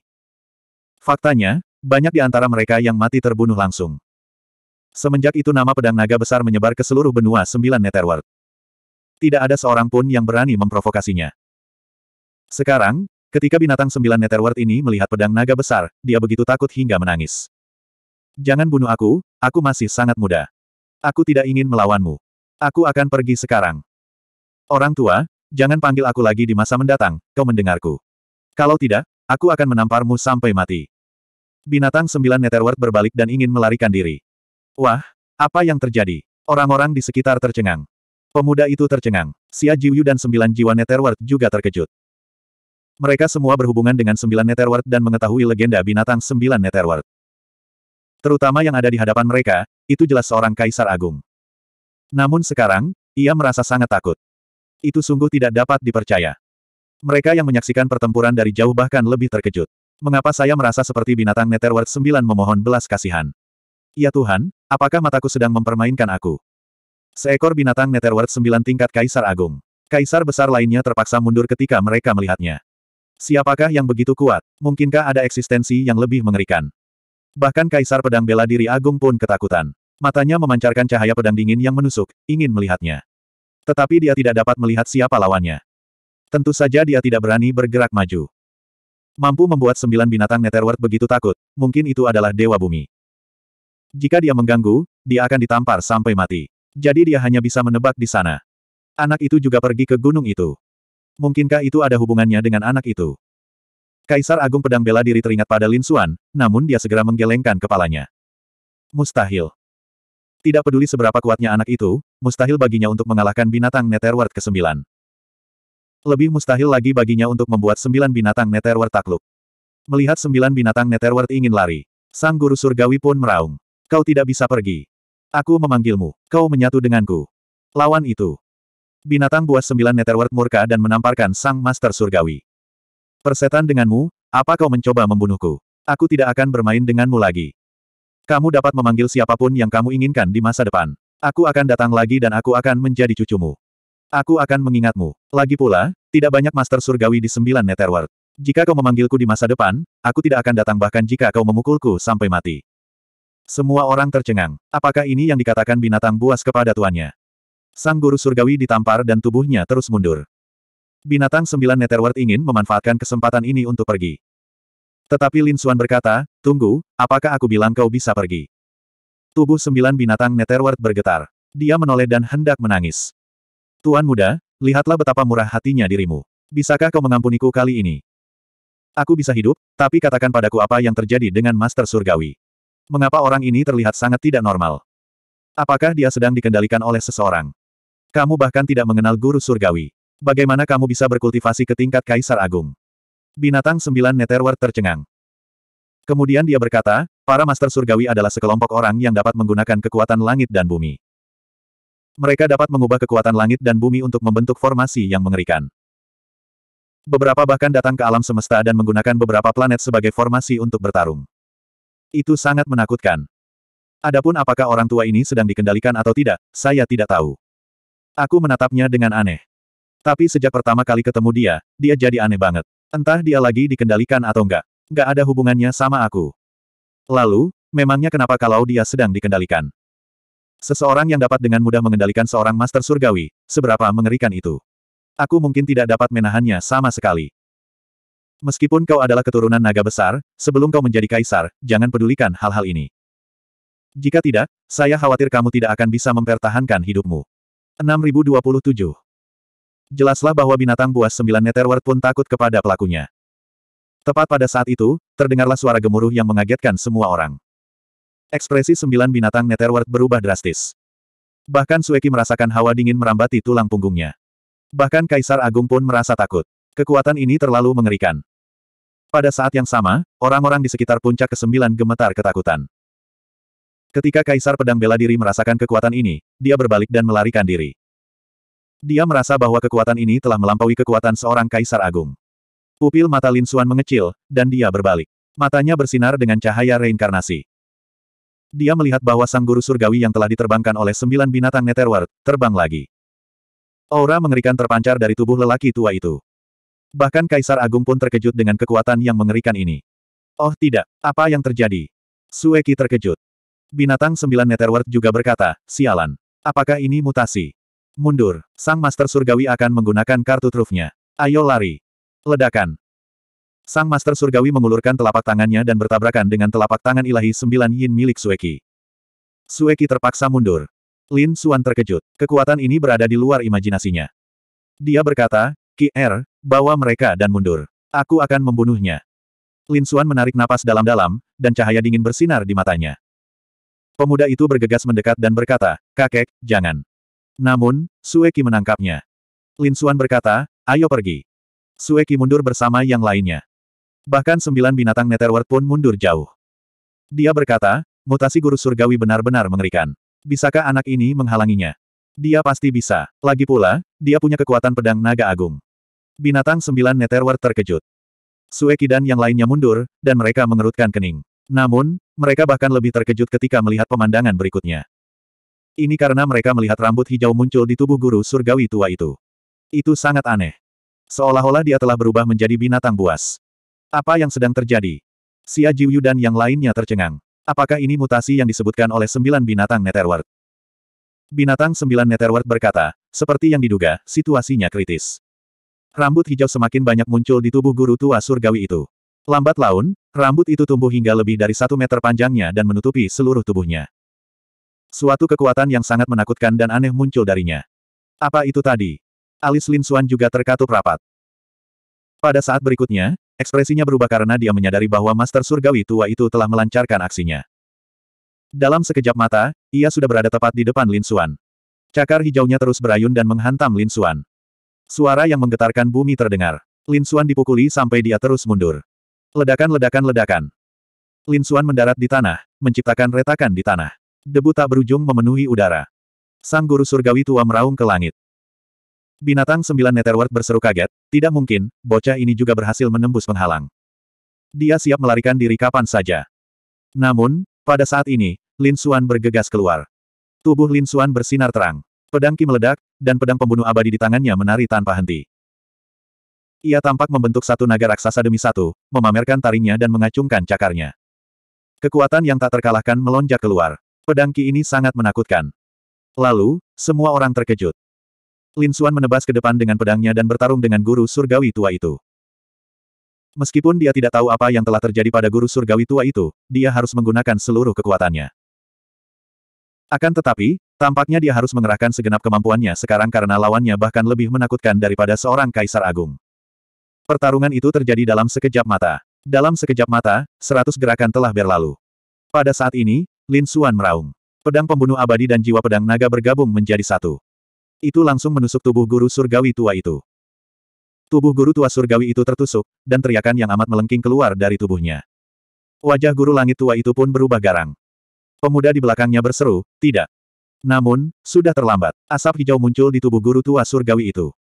Speaker 1: Faktanya, banyak di antara mereka yang mati terbunuh langsung. Semenjak itu nama pedang naga besar menyebar ke seluruh benua sembilan netherworld. Tidak ada seorang pun yang berani memprovokasinya. Sekarang, ketika binatang sembilan netherworld ini melihat pedang naga besar, dia begitu takut hingga menangis. Jangan bunuh aku, aku masih sangat muda. Aku tidak ingin melawanmu. Aku akan pergi sekarang. Orang tua, jangan panggil aku lagi di masa mendatang, kau mendengarku. Kalau tidak, aku akan menamparmu sampai mati. Binatang sembilan Netherworld berbalik dan ingin melarikan diri. Wah, apa yang terjadi? Orang-orang di sekitar tercengang. Pemuda itu tercengang. Xia Jiuyu dan sembilan jiwa Netherworld juga terkejut. Mereka semua berhubungan dengan sembilan Netherworld dan mengetahui legenda binatang sembilan Netherworld. Terutama yang ada di hadapan mereka, itu jelas seorang kaisar agung. Namun sekarang, ia merasa sangat takut. Itu sungguh tidak dapat dipercaya. Mereka yang menyaksikan pertempuran dari jauh bahkan lebih terkejut. Mengapa saya merasa seperti binatang Netherworld 9 memohon belas kasihan? Ya Tuhan, apakah mataku sedang mempermainkan aku? Seekor binatang Netherworld 9 tingkat Kaisar Agung. Kaisar besar lainnya terpaksa mundur ketika mereka melihatnya. Siapakah yang begitu kuat? Mungkinkah ada eksistensi yang lebih mengerikan? Bahkan Kaisar Pedang Bela Diri Agung pun ketakutan. Matanya memancarkan cahaya pedang dingin yang menusuk, ingin melihatnya. Tetapi dia tidak dapat melihat siapa lawannya. Tentu saja dia tidak berani bergerak maju. Mampu membuat sembilan binatang Netherworld begitu takut, mungkin itu adalah Dewa Bumi. Jika dia mengganggu, dia akan ditampar sampai mati. Jadi dia hanya bisa menebak di sana. Anak itu juga pergi ke gunung itu. Mungkinkah itu ada hubungannya dengan anak itu? Kaisar Agung Pedang Bela Diri teringat pada Lin Xuan, namun dia segera menggelengkan kepalanya. Mustahil. Tidak peduli seberapa kuatnya anak itu, mustahil baginya untuk mengalahkan binatang Netherworld ke-9. Lebih mustahil lagi baginya untuk membuat sembilan binatang Netherworld takluk. Melihat sembilan binatang Netherworld ingin lari. Sang guru surgawi pun meraung. Kau tidak bisa pergi. Aku memanggilmu. Kau menyatu denganku. Lawan itu. Binatang buas sembilan Netherworld murka dan menamparkan sang master surgawi. Persetan denganmu, apa kau mencoba membunuhku? Aku tidak akan bermain denganmu lagi. Kamu dapat memanggil siapapun yang kamu inginkan di masa depan. Aku akan datang lagi dan aku akan menjadi cucumu. Aku akan mengingatmu. Lagi pula, tidak banyak master surgawi di sembilan netherworld. Jika kau memanggilku di masa depan, aku tidak akan datang bahkan jika kau memukulku sampai mati. Semua orang tercengang. Apakah ini yang dikatakan binatang buas kepada tuannya? Sang guru surgawi ditampar dan tubuhnya terus mundur. Binatang sembilan netherworld ingin memanfaatkan kesempatan ini untuk pergi. Tetapi Lin Xuan berkata, tunggu, apakah aku bilang kau bisa pergi? Tubuh sembilan binatang Netherworld bergetar. Dia menoleh dan hendak menangis. Tuan muda, lihatlah betapa murah hatinya dirimu. Bisakah kau mengampuniku kali ini? Aku bisa hidup, tapi katakan padaku apa yang terjadi dengan Master Surgawi. Mengapa orang ini terlihat sangat tidak normal? Apakah dia sedang dikendalikan oleh seseorang? Kamu bahkan tidak mengenal guru surgawi. Bagaimana kamu bisa berkultivasi ke tingkat kaisar agung? Binatang sembilan Netherworld tercengang. Kemudian dia berkata, para Master Surgawi adalah sekelompok orang yang dapat menggunakan kekuatan langit dan bumi. Mereka dapat mengubah kekuatan langit dan bumi untuk membentuk formasi yang mengerikan. Beberapa bahkan datang ke alam semesta dan menggunakan beberapa planet sebagai formasi untuk bertarung. Itu sangat menakutkan. Adapun apakah orang tua ini sedang dikendalikan atau tidak, saya tidak tahu. Aku menatapnya dengan aneh. Tapi sejak pertama kali ketemu dia, dia jadi aneh banget. Entah dia lagi dikendalikan atau enggak. Enggak ada hubungannya sama aku. Lalu, memangnya kenapa kalau dia sedang dikendalikan? Seseorang yang dapat dengan mudah mengendalikan seorang master surgawi, seberapa mengerikan itu. Aku mungkin tidak dapat menahannya sama sekali. Meskipun kau adalah keturunan naga besar, sebelum kau menjadi kaisar, jangan pedulikan hal-hal ini. Jika tidak, saya khawatir kamu tidak akan bisa mempertahankan hidupmu. 6027 jelaslah bahwa binatang buas sembilan Netherworld pun takut kepada pelakunya. Tepat pada saat itu, terdengarlah suara gemuruh yang mengagetkan semua orang. Ekspresi sembilan binatang Netherworld berubah drastis. Bahkan Sueki merasakan hawa dingin merambati tulang punggungnya. Bahkan Kaisar Agung pun merasa takut. Kekuatan ini terlalu mengerikan. Pada saat yang sama, orang-orang di sekitar puncak kesembilan gemetar ketakutan. Ketika Kaisar Pedang Bela Diri merasakan kekuatan ini, dia berbalik dan melarikan diri. Dia merasa bahwa kekuatan ini telah melampaui kekuatan seorang kaisar agung. Pupil mata Lin Xuan mengecil, dan dia berbalik. Matanya bersinar dengan cahaya reinkarnasi. Dia melihat bahwa sang guru surgawi yang telah diterbangkan oleh sembilan binatang Netherworld, terbang lagi. Aura mengerikan terpancar dari tubuh lelaki tua itu. Bahkan Kaisar Agung pun terkejut dengan kekuatan yang mengerikan ini. Oh tidak, apa yang terjadi? Sueki terkejut. Binatang sembilan Netherworld juga berkata, sialan. Apakah ini mutasi? Mundur. Sang Master Surgawi akan menggunakan kartu trufnya. Ayo lari. Ledakan. Sang Master Surgawi mengulurkan telapak tangannya dan bertabrakan dengan telapak tangan ilahi sembilan yin milik Sueki. Sueki terpaksa mundur. Lin Suan terkejut. Kekuatan ini berada di luar imajinasinya. Dia berkata, Ki Er, bawa mereka dan mundur. Aku akan membunuhnya. Lin Suan menarik napas dalam-dalam, dan cahaya dingin bersinar di matanya. Pemuda itu bergegas mendekat dan berkata, Kakek, jangan. Namun, Sueki menangkapnya. Lin Suan berkata, ayo pergi. Sueki mundur bersama yang lainnya. Bahkan sembilan binatang Netherworld pun mundur jauh. Dia berkata, mutasi guru surgawi benar-benar mengerikan. Bisakah anak ini menghalanginya? Dia pasti bisa. Lagi pula, dia punya kekuatan pedang naga agung. Binatang sembilan Netherworld terkejut. Sueki dan yang lainnya mundur, dan mereka mengerutkan kening. Namun, mereka bahkan lebih terkejut ketika melihat pemandangan berikutnya. Ini karena mereka melihat rambut hijau muncul di tubuh guru surgawi tua itu. Itu sangat aneh. Seolah-olah dia telah berubah menjadi binatang buas. Apa yang sedang terjadi? Xia Jiuyu dan yang lainnya tercengang. Apakah ini mutasi yang disebutkan oleh sembilan binatang Netherworld? Binatang sembilan Netherworld berkata, seperti yang diduga, situasinya kritis. Rambut hijau semakin banyak muncul di tubuh guru tua surgawi itu. Lambat laun, rambut itu tumbuh hingga lebih dari satu meter panjangnya dan menutupi seluruh tubuhnya. Suatu kekuatan yang sangat menakutkan dan aneh muncul darinya. Apa itu tadi? Alis Lin Xuan juga terkatup rapat. Pada saat berikutnya, ekspresinya berubah karena dia menyadari bahwa Master Surgawi tua itu telah melancarkan aksinya. Dalam sekejap mata, ia sudah berada tepat di depan Lin Xuan. Cakar hijaunya terus berayun dan menghantam Lin Xuan. Suara yang menggetarkan bumi terdengar. Lin Xuan dipukuli sampai dia terus mundur. Ledakan-ledakan-ledakan. Lin Xuan mendarat di tanah, menciptakan retakan di tanah. Debu tak berujung memenuhi udara. Sang guru surgawi tua meraung ke langit. Binatang sembilan Netherworld berseru kaget, tidak mungkin, bocah ini juga berhasil menembus penghalang. Dia siap melarikan diri kapan saja. Namun, pada saat ini, Lin Xuan bergegas keluar. Tubuh Lin Xuan bersinar terang. Pedang Ki meledak, dan pedang pembunuh abadi di tangannya menari tanpa henti. Ia tampak membentuk satu naga raksasa demi satu, memamerkan taringnya dan mengacungkan cakarnya. Kekuatan yang tak terkalahkan melonjak keluar. Pedang Ki ini sangat menakutkan. Lalu, semua orang terkejut. Lin Xuan menebas ke depan dengan pedangnya dan bertarung dengan guru surgawi tua itu. Meskipun dia tidak tahu apa yang telah terjadi pada guru surgawi tua itu, dia harus menggunakan seluruh kekuatannya. Akan tetapi, tampaknya dia harus mengerahkan segenap kemampuannya sekarang karena lawannya bahkan lebih menakutkan daripada seorang kaisar agung. Pertarungan itu terjadi dalam sekejap mata. Dalam sekejap mata, seratus gerakan telah berlalu. Pada saat ini, Lin Suan meraung. Pedang pembunuh abadi dan jiwa pedang naga bergabung menjadi satu. Itu langsung menusuk tubuh guru surgawi tua itu. Tubuh guru tua surgawi itu tertusuk, dan teriakan yang amat melengking keluar dari tubuhnya. Wajah guru langit tua itu pun berubah garang. Pemuda di belakangnya berseru, tidak. Namun, sudah terlambat. Asap hijau muncul di tubuh guru tua surgawi itu.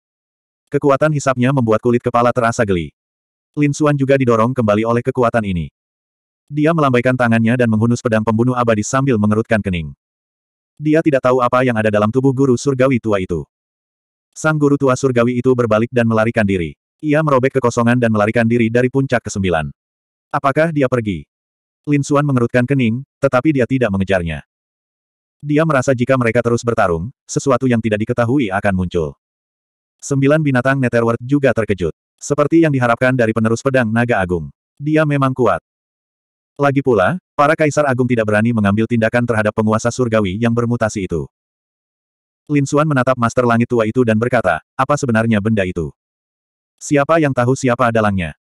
Speaker 1: Kekuatan hisapnya membuat kulit kepala terasa geli. Lin Suan juga didorong kembali oleh kekuatan ini. Dia melambaikan tangannya dan menghunus pedang pembunuh abadi sambil mengerutkan kening. Dia tidak tahu apa yang ada dalam tubuh guru surgawi tua itu. Sang guru tua surgawi itu berbalik dan melarikan diri. Ia merobek kekosongan dan melarikan diri dari puncak kesembilan. Apakah dia pergi? Lin Xuan mengerutkan kening, tetapi dia tidak mengejarnya. Dia merasa jika mereka terus bertarung, sesuatu yang tidak diketahui akan muncul. Sembilan binatang Netherworld juga terkejut. Seperti yang diharapkan dari penerus pedang Naga Agung. Dia memang kuat. Lagi pula, para kaisar agung tidak berani mengambil tindakan terhadap penguasa surgawi yang bermutasi itu. Lin Xuan menatap Master Langit tua itu dan berkata, apa sebenarnya benda itu? Siapa yang tahu siapa dalangnya?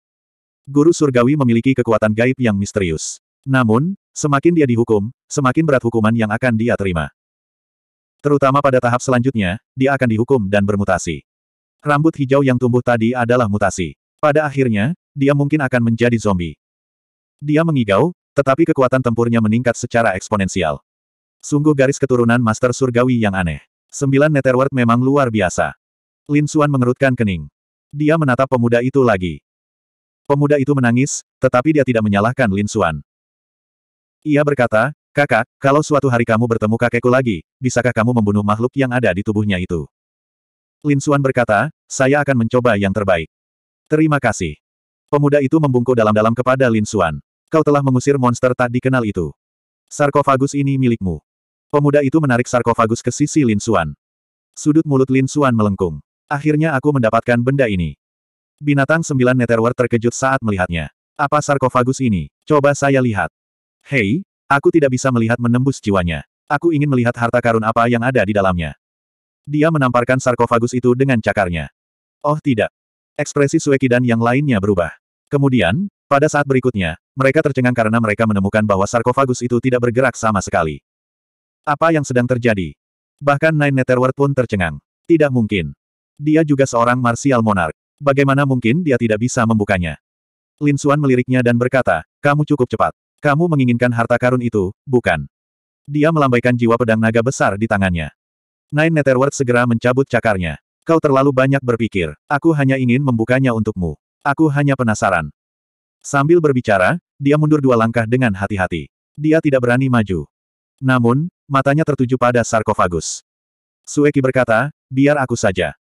Speaker 1: Guru surgawi memiliki kekuatan gaib yang misterius. Namun, semakin dia dihukum, semakin berat hukuman yang akan dia terima. Terutama pada tahap selanjutnya, dia akan dihukum dan bermutasi. Rambut hijau yang tumbuh tadi adalah mutasi. Pada akhirnya, dia mungkin akan menjadi zombie. Dia mengigau, tetapi kekuatan tempurnya meningkat secara eksponensial. Sungguh garis keturunan Master Surgawi yang aneh. Sembilan Netherworld memang luar biasa. Lin Suan mengerutkan kening. Dia menatap pemuda itu lagi. Pemuda itu menangis, tetapi dia tidak menyalahkan Lin Suan. Ia berkata, kakak, kalau suatu hari kamu bertemu kakekku lagi, bisakah kamu membunuh makhluk yang ada di tubuhnya itu? Lin Suan berkata, saya akan mencoba yang terbaik. Terima kasih. Pemuda itu membungkuk dalam-dalam kepada Lin Xuan. Kau telah mengusir monster tak dikenal itu. Sarkofagus ini milikmu. Pemuda itu menarik sarkofagus ke sisi Lin Xuan. Sudut mulut Lin Xuan melengkung. Akhirnya aku mendapatkan benda ini. Binatang sembilan neterwar terkejut saat melihatnya. Apa sarkofagus ini? Coba saya lihat. Hei, aku tidak bisa melihat menembus jiwanya. Aku ingin melihat harta karun apa yang ada di dalamnya. Dia menamparkan sarkofagus itu dengan cakarnya. Oh tidak, Ekspresi Sueki dan yang lainnya berubah. Kemudian, pada saat berikutnya, mereka tercengang karena mereka menemukan bahwa sarkofagus itu tidak bergerak sama sekali. Apa yang sedang terjadi? Bahkan Nine Netherworld pun tercengang. Tidak mungkin. Dia juga seorang martial Monarch. Bagaimana mungkin dia tidak bisa membukanya? Lin Xuan meliriknya dan berkata, kamu cukup cepat. Kamu menginginkan harta karun itu, bukan? Dia melambaikan jiwa pedang naga besar di tangannya. Nine Netherworld segera mencabut cakarnya. Kau terlalu banyak berpikir. Aku hanya ingin membukanya untukmu. Aku hanya penasaran. Sambil berbicara, dia mundur dua langkah dengan hati-hati. Dia tidak berani maju. Namun, matanya tertuju pada sarkofagus. Sueki berkata, biar aku saja.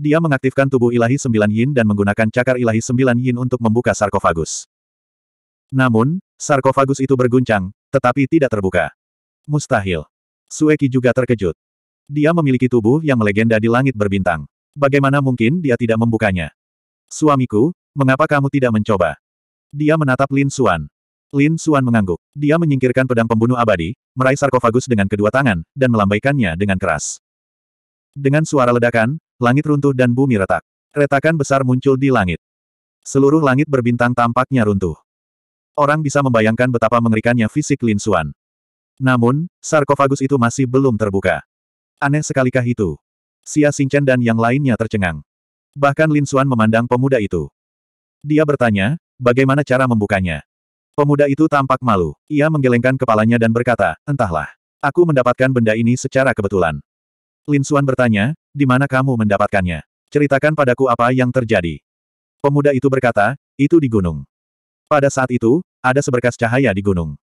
Speaker 1: Dia mengaktifkan tubuh ilahi sembilan yin dan menggunakan cakar ilahi sembilan yin untuk membuka sarkofagus. Namun, sarkofagus itu berguncang, tetapi tidak terbuka. Mustahil. Sueki juga terkejut. Dia memiliki tubuh yang melegenda di langit berbintang. Bagaimana mungkin dia tidak membukanya? Suamiku, mengapa kamu tidak mencoba? Dia menatap Lin Suan. Lin Suan mengangguk. Dia menyingkirkan pedang pembunuh abadi, meraih sarkofagus dengan kedua tangan, dan melambaikannya dengan keras. Dengan suara ledakan, langit runtuh dan bumi retak. Retakan besar muncul di langit. Seluruh langit berbintang tampaknya runtuh. Orang bisa membayangkan betapa mengerikannya fisik Lin Suan. Namun, sarkofagus itu masih belum terbuka. Aneh sekalikah itu? Xia Xingchen dan yang lainnya tercengang. Bahkan Lin Xuan memandang pemuda itu. Dia bertanya, bagaimana cara membukanya? Pemuda itu tampak malu. Ia menggelengkan kepalanya dan berkata, entahlah. Aku mendapatkan benda ini secara kebetulan. Lin Xuan bertanya, di mana kamu mendapatkannya? Ceritakan padaku apa yang terjadi. Pemuda itu berkata, itu di gunung. Pada saat itu, ada seberkas cahaya di gunung.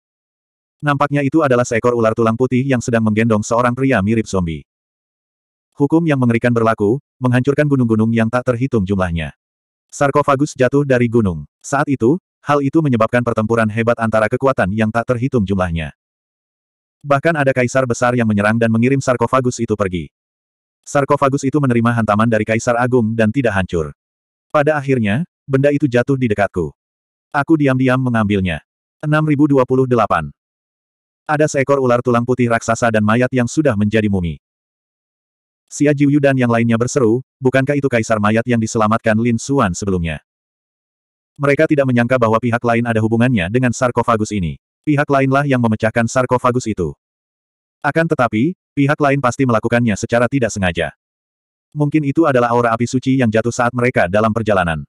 Speaker 1: Nampaknya itu adalah seekor ular tulang putih yang sedang menggendong seorang pria mirip zombie. Hukum yang mengerikan berlaku, menghancurkan gunung-gunung yang tak terhitung jumlahnya. Sarkofagus jatuh dari gunung. Saat itu, hal itu menyebabkan pertempuran hebat antara kekuatan yang tak terhitung jumlahnya. Bahkan ada kaisar besar yang menyerang dan mengirim sarkofagus itu pergi. Sarkofagus itu menerima hantaman dari kaisar agung dan tidak hancur. Pada akhirnya, benda itu jatuh di dekatku. Aku diam-diam mengambilnya. 6028 ada seekor ular tulang putih raksasa dan mayat yang sudah menjadi mumi. Xia Jiuyu dan yang lainnya berseru, bukankah itu kaisar mayat yang diselamatkan Lin Xuan sebelumnya? Mereka tidak menyangka bahwa pihak lain ada hubungannya dengan sarkofagus ini. Pihak lainlah yang memecahkan sarkofagus itu. Akan tetapi, pihak lain pasti melakukannya secara tidak sengaja. Mungkin itu adalah aura api suci yang jatuh saat mereka dalam perjalanan.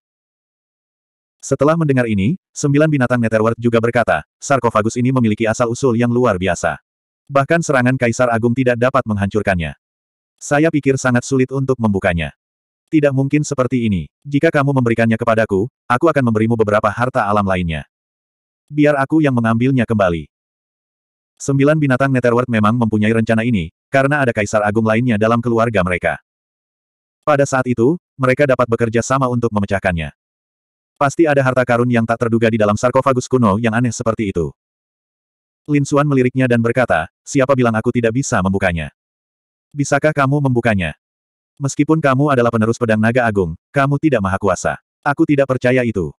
Speaker 1: Setelah mendengar ini, sembilan binatang Netherworld juga berkata, sarkofagus ini memiliki asal-usul yang luar biasa. Bahkan serangan Kaisar Agung tidak dapat menghancurkannya. Saya pikir sangat sulit untuk membukanya. Tidak mungkin seperti ini. Jika kamu memberikannya kepadaku, aku akan memberimu beberapa harta alam lainnya. Biar aku yang mengambilnya kembali. Sembilan binatang Netherworld memang mempunyai rencana ini, karena ada kaisar agung lainnya dalam keluarga mereka. Pada saat itu, mereka dapat bekerja sama untuk memecahkannya. Pasti ada harta karun yang tak terduga di dalam sarkofagus kuno yang aneh seperti itu. Lin Suan meliriknya dan berkata, siapa bilang aku tidak bisa membukanya? Bisakah kamu membukanya? Meskipun kamu adalah penerus pedang naga agung, kamu tidak maha kuasa. Aku tidak percaya itu.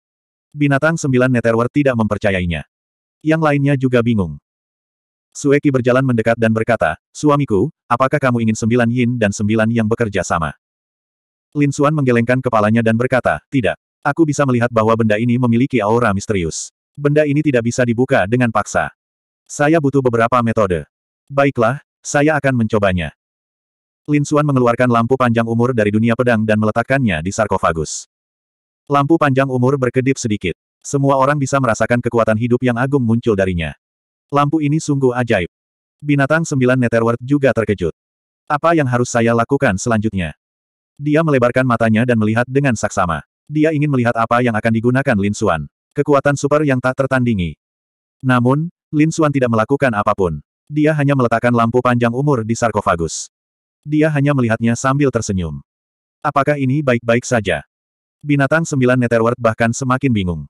Speaker 1: Binatang sembilan Netherworld tidak mempercayainya. Yang lainnya juga bingung. Sueki berjalan mendekat dan berkata, Suamiku, apakah kamu ingin sembilan yin dan sembilan yang bekerja sama? Lin Suan menggelengkan kepalanya dan berkata, Tidak. Aku bisa melihat bahwa benda ini memiliki aura misterius. Benda ini tidak bisa dibuka dengan paksa. Saya butuh beberapa metode. Baiklah, saya akan mencobanya. Lin Suan mengeluarkan lampu panjang umur dari dunia pedang dan meletakkannya di sarkofagus. Lampu panjang umur berkedip sedikit. Semua orang bisa merasakan kekuatan hidup yang agung muncul darinya. Lampu ini sungguh ajaib. Binatang sembilan Netherworld juga terkejut. Apa yang harus saya lakukan selanjutnya? Dia melebarkan matanya dan melihat dengan saksama. Dia ingin melihat apa yang akan digunakan Lin Xuan. Kekuatan super yang tak tertandingi. Namun, Lin Xuan tidak melakukan apapun. Dia hanya meletakkan lampu panjang umur di sarkofagus. Dia hanya melihatnya sambil tersenyum. Apakah ini baik-baik saja? Binatang sembilan Netherworld bahkan semakin bingung.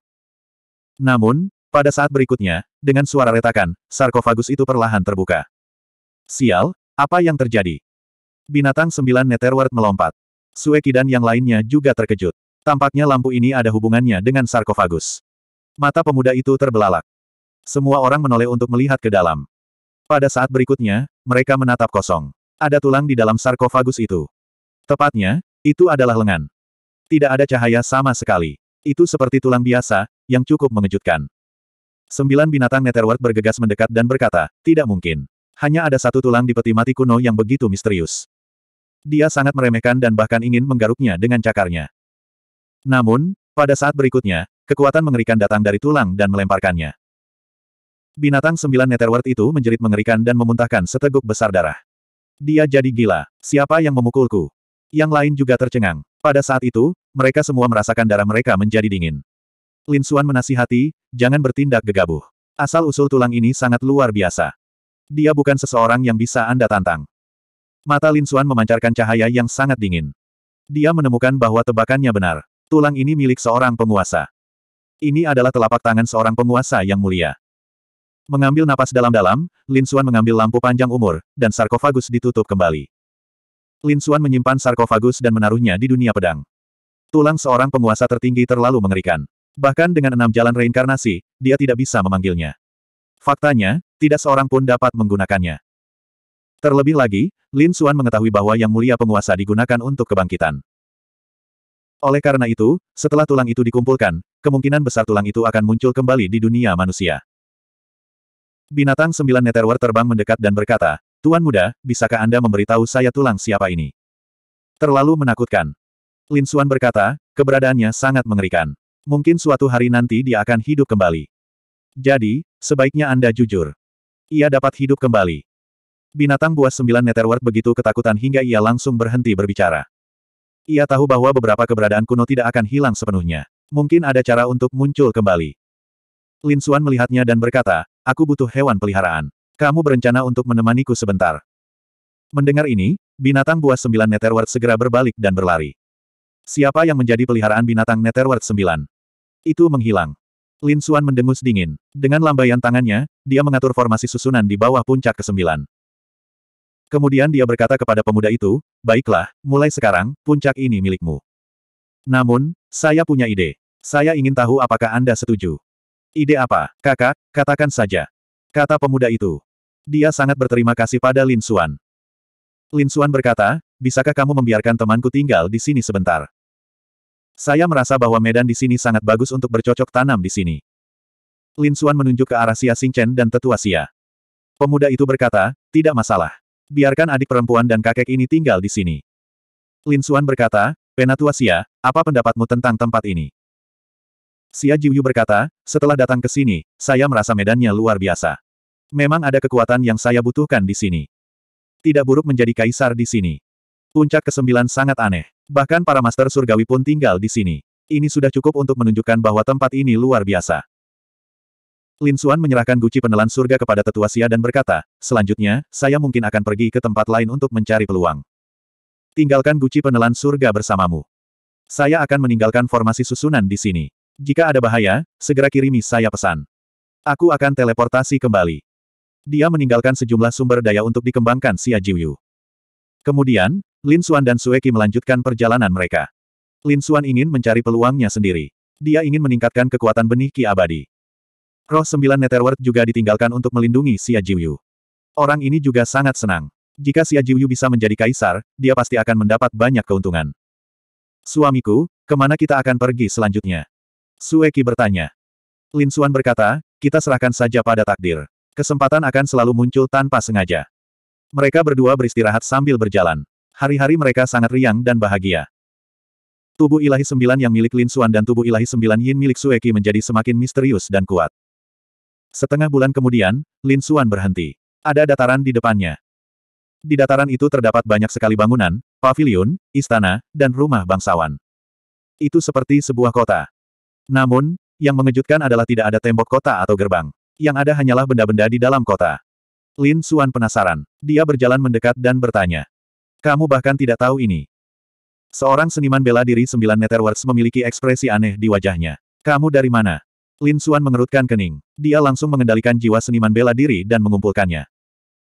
Speaker 1: Namun, pada saat berikutnya, dengan suara retakan, sarkofagus itu perlahan terbuka. Sial, apa yang terjadi? Binatang sembilan Netherworld melompat. Suekidan dan yang lainnya juga terkejut. Tampaknya lampu ini ada hubungannya dengan sarkofagus. Mata pemuda itu terbelalak. Semua orang menoleh untuk melihat ke dalam. Pada saat berikutnya, mereka menatap kosong. Ada tulang di dalam sarkofagus itu. Tepatnya, itu adalah lengan. Tidak ada cahaya sama sekali. Itu seperti tulang biasa, yang cukup mengejutkan. Sembilan binatang Netherworld bergegas mendekat dan berkata, tidak mungkin. Hanya ada satu tulang di peti mati kuno yang begitu misterius. Dia sangat meremehkan dan bahkan ingin menggaruknya dengan cakarnya. Namun, pada saat berikutnya, kekuatan mengerikan datang dari tulang dan melemparkannya. Binatang sembilan Netherworld itu menjerit mengerikan dan memuntahkan seteguk besar darah. Dia jadi gila. Siapa yang memukulku? Yang lain juga tercengang. Pada saat itu, mereka semua merasakan darah mereka menjadi dingin. Lin Xuan menasihati, jangan bertindak gegabah. Asal-usul tulang ini sangat luar biasa. Dia bukan seseorang yang bisa Anda tantang. Mata Lin Xuan memancarkan cahaya yang sangat dingin. Dia menemukan bahwa tebakannya benar. Tulang ini milik seorang penguasa. Ini adalah telapak tangan seorang penguasa yang mulia. Mengambil napas dalam-dalam, Lin Xuan mengambil lampu panjang umur, dan sarkofagus ditutup kembali. Lin Xuan menyimpan sarkofagus dan menaruhnya di dunia pedang. Tulang seorang penguasa tertinggi terlalu mengerikan. Bahkan dengan enam jalan reinkarnasi, dia tidak bisa memanggilnya. Faktanya, tidak seorang pun dapat menggunakannya. Terlebih lagi, Lin Xuan mengetahui bahwa Yang Mulia Penguasa digunakan untuk kebangkitan. Oleh karena itu, setelah tulang itu dikumpulkan, kemungkinan besar tulang itu akan muncul kembali di dunia manusia. Binatang sembilan Netherworld terbang mendekat dan berkata, Tuan muda, bisakah Anda memberitahu saya tulang siapa ini? Terlalu menakutkan. Lin Xuan berkata, keberadaannya sangat mengerikan. Mungkin suatu hari nanti dia akan hidup kembali. Jadi, sebaiknya Anda jujur. Ia dapat hidup kembali. Binatang buas sembilan Netherworld begitu ketakutan hingga ia langsung berhenti berbicara. Ia tahu bahwa beberapa keberadaan kuno tidak akan hilang sepenuhnya. Mungkin ada cara untuk muncul kembali. Lin Xuan melihatnya dan berkata, aku butuh hewan peliharaan. Kamu berencana untuk menemaniku sebentar. Mendengar ini, binatang buas sembilan Netherworld segera berbalik dan berlari. Siapa yang menjadi peliharaan binatang Netherworld sembilan? Itu menghilang. Lin Xuan mendengus dingin. Dengan lambaian tangannya, dia mengatur formasi susunan di bawah puncak kesembilan. Kemudian dia berkata kepada pemuda itu, baiklah, mulai sekarang, puncak ini milikmu. Namun, saya punya ide. Saya ingin tahu apakah Anda setuju. Ide apa, kakak, katakan saja. Kata pemuda itu. Dia sangat berterima kasih pada Lin Suan. Lin Suan berkata, bisakah kamu membiarkan temanku tinggal di sini sebentar? Saya merasa bahwa medan di sini sangat bagus untuk bercocok tanam di sini. Lin Suan menunjuk ke arah Xia Xingchen dan tetua Xia. Pemuda itu berkata, tidak masalah. Biarkan adik perempuan dan kakek ini tinggal di sini. Lin Xuan berkata, Penatua Sia, apa pendapatmu tentang tempat ini? Sia Jiuyu berkata, setelah datang ke sini, saya merasa medannya luar biasa. Memang ada kekuatan yang saya butuhkan di sini. Tidak buruk menjadi kaisar di sini. Puncak kesembilan sangat aneh. Bahkan para master surgawi pun tinggal di sini. Ini sudah cukup untuk menunjukkan bahwa tempat ini luar biasa. Lin Suan menyerahkan guci penelan surga kepada tetua Xia dan berkata, selanjutnya, saya mungkin akan pergi ke tempat lain untuk mencari peluang. Tinggalkan guci penelan surga bersamamu. Saya akan meninggalkan formasi susunan di sini. Jika ada bahaya, segera kirimi saya pesan. Aku akan teleportasi kembali. Dia meninggalkan sejumlah sumber daya untuk dikembangkan Xia Jiuyu. Kemudian, Lin Suan dan Sueki melanjutkan perjalanan mereka. Lin Suan ingin mencari peluangnya sendiri. Dia ingin meningkatkan kekuatan benih Ki abadi. Roh Sembilan Netherworld juga ditinggalkan untuk melindungi Xia Jiuyu. Orang ini juga sangat senang. Jika Xia Jiuyu bisa menjadi kaisar, dia pasti akan mendapat banyak keuntungan. Suamiku, kemana kita akan pergi selanjutnya? Sueki bertanya. Lin Suan berkata, kita serahkan saja pada takdir. Kesempatan akan selalu muncul tanpa sengaja. Mereka berdua beristirahat sambil berjalan. Hari-hari mereka sangat riang dan bahagia. Tubuh ilahi sembilan yang milik Lin Suan dan tubuh ilahi sembilan Yin milik Sueki menjadi semakin misterius dan kuat. Setengah bulan kemudian, Lin Xuan berhenti. Ada dataran di depannya. Di dataran itu terdapat banyak sekali bangunan, pavilion, istana, dan rumah bangsawan. Itu seperti sebuah kota. Namun, yang mengejutkan adalah tidak ada tembok kota atau gerbang. Yang ada hanyalah benda-benda di dalam kota. Lin Xuan penasaran. Dia berjalan mendekat dan bertanya. Kamu bahkan tidak tahu ini. Seorang seniman bela diri sembilan Netherworks memiliki ekspresi aneh di wajahnya. Kamu dari mana? Lin Xuan mengerutkan kening. Dia langsung mengendalikan jiwa seniman bela diri dan mengumpulkannya.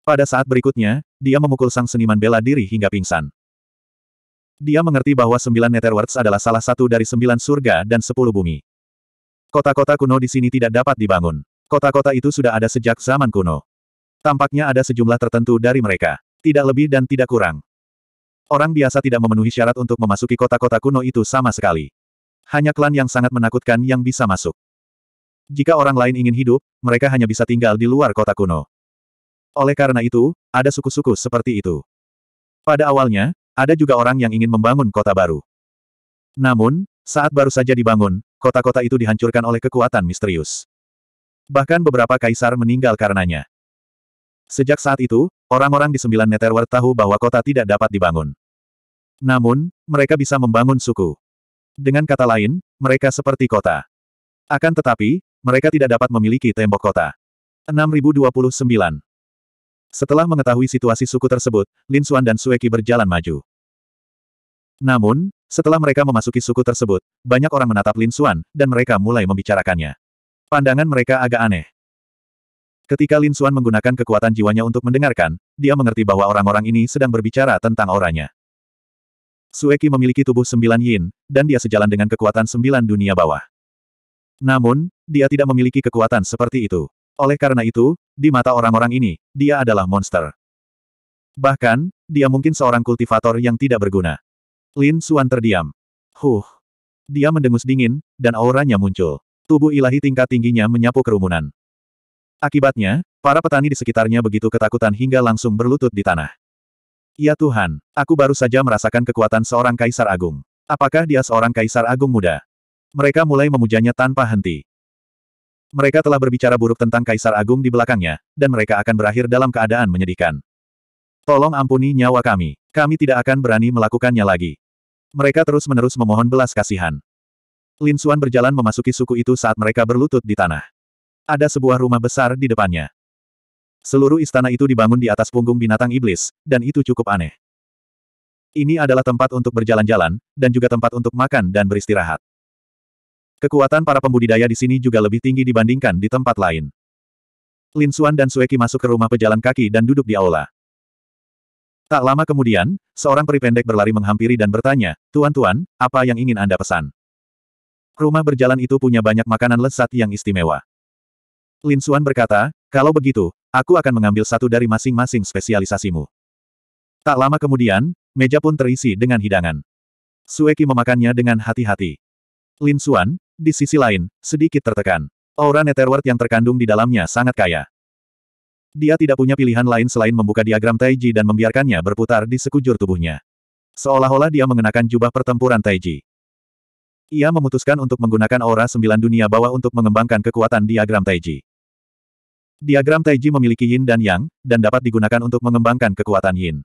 Speaker 1: Pada saat berikutnya, dia memukul sang seniman bela diri hingga pingsan. Dia mengerti bahwa sembilan Netherworlds adalah salah satu dari sembilan surga dan sepuluh bumi. Kota-kota kuno di sini tidak dapat dibangun. Kota-kota itu sudah ada sejak zaman kuno. Tampaknya ada sejumlah tertentu dari mereka. Tidak lebih dan tidak kurang. Orang biasa tidak memenuhi syarat untuk memasuki kota-kota kuno itu sama sekali. Hanya klan yang sangat menakutkan yang bisa masuk. Jika orang lain ingin hidup, mereka hanya bisa tinggal di luar kota kuno. Oleh karena itu, ada suku-suku seperti itu. Pada awalnya, ada juga orang yang ingin membangun kota baru. Namun, saat baru saja dibangun, kota-kota itu dihancurkan oleh kekuatan misterius. Bahkan beberapa kaisar meninggal karenanya. Sejak saat itu, orang-orang di sembilan Netherworld tahu bahwa kota tidak dapat dibangun. Namun, mereka bisa membangun suku. Dengan kata lain, mereka seperti kota. Akan tetapi, mereka tidak dapat memiliki tembok kota. 6029. Setelah mengetahui situasi suku tersebut, Lin Xuan dan Sueki berjalan maju. Namun, setelah mereka memasuki suku tersebut, banyak orang menatap Lin Xuan, dan mereka mulai membicarakannya. Pandangan mereka agak aneh. Ketika Lin Xuan menggunakan kekuatan jiwanya untuk mendengarkan, dia mengerti bahwa orang-orang ini sedang berbicara tentang orangnya. Sueki memiliki tubuh sembilan yin, dan dia sejalan dengan kekuatan sembilan dunia bawah. Namun, dia tidak memiliki kekuatan seperti itu. Oleh karena itu, di mata orang-orang ini, dia adalah monster. Bahkan, dia mungkin seorang kultivator yang tidak berguna. Lin Suan terdiam. Huh. Dia mendengus dingin, dan auranya muncul. Tubuh ilahi tingkat tingginya menyapu kerumunan. Akibatnya, para petani di sekitarnya begitu ketakutan hingga langsung berlutut di tanah. Ya Tuhan, aku baru saja merasakan kekuatan seorang kaisar agung. Apakah dia seorang kaisar agung muda? Mereka mulai memujanya tanpa henti. Mereka telah berbicara buruk tentang Kaisar Agung di belakangnya, dan mereka akan berakhir dalam keadaan menyedihkan. Tolong ampuni nyawa kami. Kami tidak akan berani melakukannya lagi. Mereka terus-menerus memohon belas kasihan. Lin Xuan berjalan memasuki suku itu saat mereka berlutut di tanah. Ada sebuah rumah besar di depannya. Seluruh istana itu dibangun di atas punggung binatang iblis, dan itu cukup aneh. Ini adalah tempat untuk berjalan-jalan, dan juga tempat untuk makan dan beristirahat. Kekuatan para pembudidaya di sini juga lebih tinggi dibandingkan di tempat lain. Lin Xuan dan Sueki masuk ke rumah pejalan kaki dan duduk di aula. Tak lama kemudian, seorang peri pendek berlari menghampiri dan bertanya, Tuan-tuan, apa yang ingin Anda pesan? Rumah berjalan itu punya banyak makanan lezat yang istimewa. Lin Xuan berkata, kalau begitu, aku akan mengambil satu dari masing-masing spesialisasimu. Tak lama kemudian, meja pun terisi dengan hidangan. Sueki memakannya dengan hati-hati. Lin Xuan, di sisi lain, sedikit tertekan. Aura Netherworld yang terkandung di dalamnya sangat kaya. Dia tidak punya pilihan lain selain membuka diagram Taiji dan membiarkannya berputar di sekujur tubuhnya. Seolah-olah dia mengenakan jubah pertempuran Taiji. Ia memutuskan untuk menggunakan aura sembilan dunia bawah untuk mengembangkan kekuatan diagram Taiji. Diagram Taiji memiliki yin dan yang, dan dapat digunakan untuk mengembangkan kekuatan yin.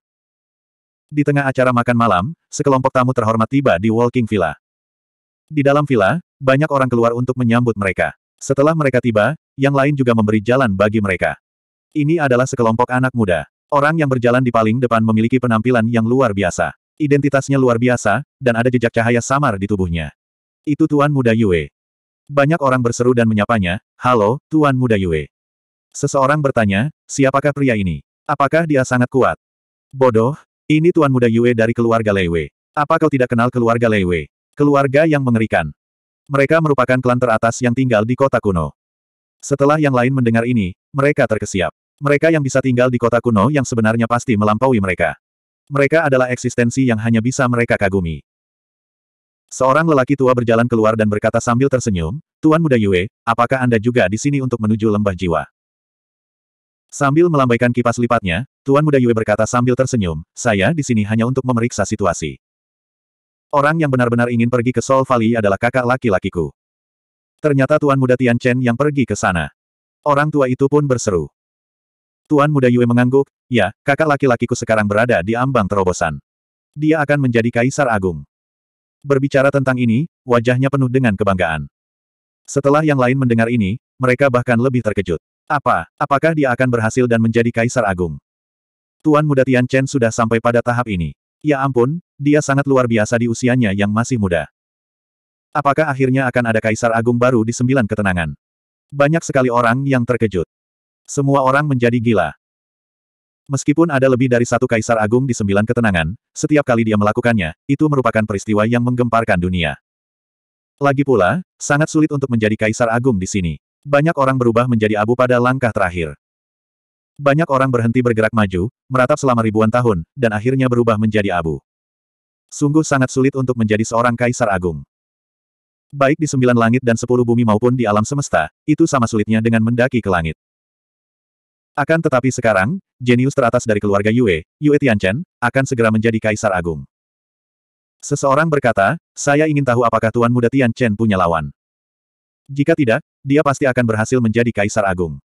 Speaker 1: Di tengah acara makan malam, sekelompok tamu terhormat tiba di Walking Villa. Di dalam villa, banyak orang keluar untuk menyambut mereka. Setelah mereka tiba, yang lain juga memberi jalan bagi mereka. Ini adalah sekelompok anak muda. Orang yang berjalan di paling depan memiliki penampilan yang luar biasa. Identitasnya luar biasa, dan ada jejak cahaya samar di tubuhnya. Itu Tuan Muda Yue. Banyak orang berseru dan menyapanya, Halo, Tuan Muda Yue. Seseorang bertanya, siapakah pria ini? Apakah dia sangat kuat? Bodoh, ini Tuan Muda Yue dari keluarga Leiwe. Apa kau tidak kenal keluarga Leiwe? Keluarga yang mengerikan. Mereka merupakan klan teratas yang tinggal di kota kuno. Setelah yang lain mendengar ini, mereka terkesiap. Mereka yang bisa tinggal di kota kuno yang sebenarnya pasti melampaui mereka. Mereka adalah eksistensi yang hanya bisa mereka kagumi. Seorang lelaki tua berjalan keluar dan berkata sambil tersenyum, Tuan Muda Yue, apakah Anda juga di sini untuk menuju lembah jiwa? Sambil melambaikan kipas lipatnya, Tuan Muda Yue berkata sambil tersenyum, saya di sini hanya untuk memeriksa situasi. Orang yang benar-benar ingin pergi ke Sol Valley adalah kakak laki-lakiku. Ternyata Tuan Muda Tian Chen yang pergi ke sana. Orang tua itu pun berseru. Tuan Muda Yue mengangguk, ya, kakak laki-lakiku sekarang berada di ambang terobosan. Dia akan menjadi Kaisar Agung. Berbicara tentang ini, wajahnya penuh dengan kebanggaan. Setelah yang lain mendengar ini, mereka bahkan lebih terkejut. Apa, apakah dia akan berhasil dan menjadi Kaisar Agung? Tuan Muda Tian Chen sudah sampai pada tahap ini. Ya ampun, dia sangat luar biasa di usianya yang masih muda. Apakah akhirnya akan ada Kaisar Agung baru di Sembilan Ketenangan? Banyak sekali orang yang terkejut. Semua orang menjadi gila. Meskipun ada lebih dari satu Kaisar Agung di Sembilan Ketenangan, setiap kali dia melakukannya, itu merupakan peristiwa yang menggemparkan dunia. Lagi pula, sangat sulit untuk menjadi Kaisar Agung di sini. Banyak orang berubah menjadi abu pada langkah terakhir. Banyak orang berhenti bergerak maju, meratap selama ribuan tahun, dan akhirnya berubah menjadi abu. Sungguh sangat sulit untuk menjadi seorang kaisar agung. Baik di sembilan langit dan sepuluh bumi maupun di alam semesta, itu sama sulitnya dengan mendaki ke langit. Akan tetapi sekarang, jenius teratas dari keluarga Yue, Yue Tianchen, akan segera menjadi kaisar agung. Seseorang berkata, saya ingin tahu apakah Tuan Muda Tianchen punya lawan. Jika tidak, dia pasti akan berhasil menjadi kaisar agung.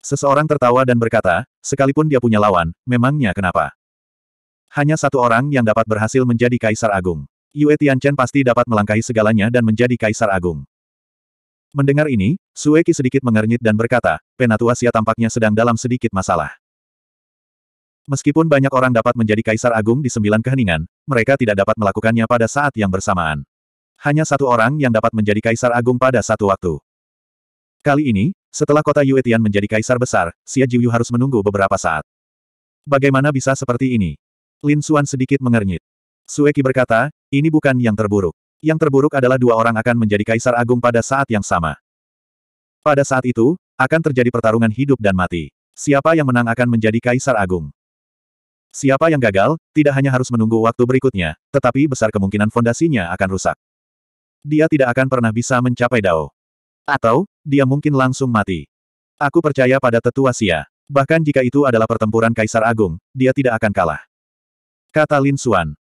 Speaker 1: Seseorang tertawa dan berkata, sekalipun dia punya lawan, memangnya kenapa? Hanya satu orang yang dapat berhasil menjadi Kaisar Agung. Yue Tianchen pasti dapat melangkahi segalanya dan menjadi Kaisar Agung. Mendengar ini, Sueki sedikit mengernyit dan berkata, Penatua Sia tampaknya sedang dalam sedikit masalah. Meskipun banyak orang dapat menjadi Kaisar Agung di sembilan keheningan, mereka tidak dapat melakukannya pada saat yang bersamaan. Hanya satu orang yang dapat menjadi Kaisar Agung pada satu waktu. Kali ini, setelah kota Yuetian menjadi kaisar besar, Xia Jiuyu harus menunggu beberapa saat. Bagaimana bisa seperti ini? Lin Xuan sedikit mengernyit. Sueki berkata, ini bukan yang terburuk. Yang terburuk adalah dua orang akan menjadi kaisar agung pada saat yang sama. Pada saat itu, akan terjadi pertarungan hidup dan mati. Siapa yang menang akan menjadi kaisar agung. Siapa yang gagal, tidak hanya harus menunggu waktu berikutnya, tetapi besar kemungkinan fondasinya akan rusak. Dia tidak akan pernah bisa mencapai Dao. Atau, dia mungkin langsung mati. Aku percaya pada tetua Sia. Bahkan jika itu adalah pertempuran Kaisar Agung, dia tidak akan kalah. Kata Lin Xuan.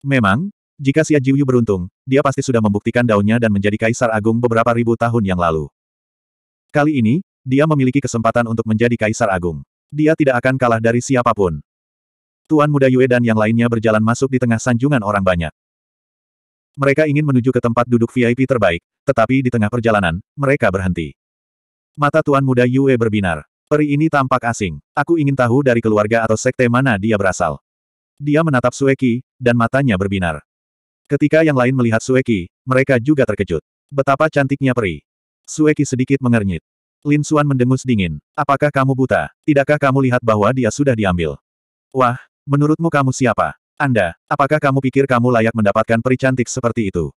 Speaker 1: Memang, jika Sia Jiuyu beruntung, dia pasti sudah membuktikan daunnya dan menjadi Kaisar Agung beberapa ribu tahun yang lalu. Kali ini, dia memiliki kesempatan untuk menjadi Kaisar Agung. Dia tidak akan kalah dari siapapun. Tuan Muda Yue dan yang lainnya berjalan masuk di tengah sanjungan orang banyak. Mereka ingin menuju ke tempat duduk VIP terbaik, tetapi di tengah perjalanan, mereka berhenti. Mata Tuan Muda Yue berbinar. Peri ini tampak asing. Aku ingin tahu dari keluarga atau sekte mana dia berasal. Dia menatap Sueki, dan matanya berbinar. Ketika yang lain melihat Sueki, mereka juga terkejut. Betapa cantiknya peri. Sueki sedikit mengernyit. Lin Suan mendengus dingin. Apakah kamu buta? Tidakkah kamu lihat bahwa dia sudah diambil? Wah, menurutmu kamu siapa? Anda, apakah kamu pikir kamu layak mendapatkan peri cantik seperti itu?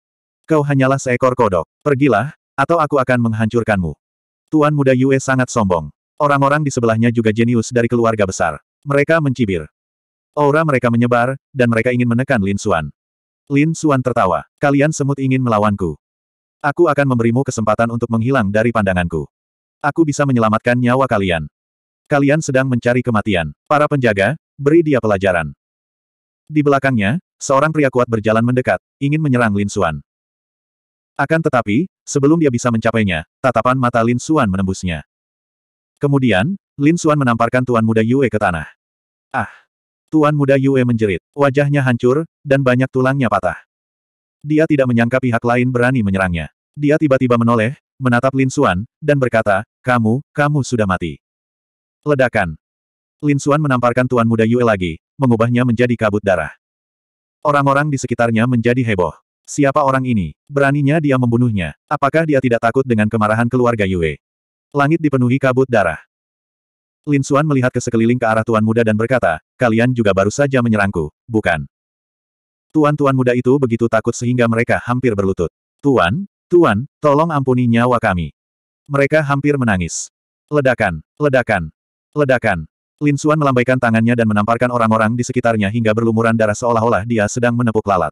Speaker 1: Kau hanyalah seekor kodok. Pergilah, atau aku akan menghancurkanmu. Tuan muda Yue sangat sombong. Orang-orang di sebelahnya juga jenius dari keluarga besar. Mereka mencibir. Aura mereka menyebar, dan mereka ingin menekan Lin Xuan. Lin Xuan tertawa. Kalian semut ingin melawanku. Aku akan memberimu kesempatan untuk menghilang dari pandanganku. Aku bisa menyelamatkan nyawa kalian. Kalian sedang mencari kematian. Para penjaga, beri dia pelajaran. Di belakangnya, seorang pria kuat berjalan mendekat, ingin menyerang Lin Xuan. Akan tetapi, sebelum dia bisa mencapainya, tatapan mata Lin Xuan menembusnya. Kemudian, Lin Xuan menamparkan Tuan Muda Yue ke tanah. Ah! Tuan Muda Yue menjerit, wajahnya hancur, dan banyak tulangnya patah. Dia tidak menyangka pihak lain berani menyerangnya. Dia tiba-tiba menoleh, menatap Lin Xuan, dan berkata, kamu, kamu sudah mati. Ledakan. Lin Xuan menamparkan tuan muda Yue lagi, mengubahnya menjadi kabut darah. Orang-orang di sekitarnya menjadi heboh. Siapa orang ini? Beraninya dia membunuhnya. Apakah dia tidak takut dengan kemarahan keluarga Yue? Langit dipenuhi kabut darah. Lin Xuan melihat ke sekeliling ke arah tuan muda dan berkata, kalian juga baru saja menyerangku, bukan? Tuan-tuan muda itu begitu takut sehingga mereka hampir berlutut. Tuan, tuan, tolong ampuni nyawa kami. Mereka hampir menangis. Ledakan, ledakan, ledakan. Lin Suan melambaikan tangannya dan menamparkan orang-orang di sekitarnya hingga berlumuran darah seolah-olah dia sedang menepuk lalat.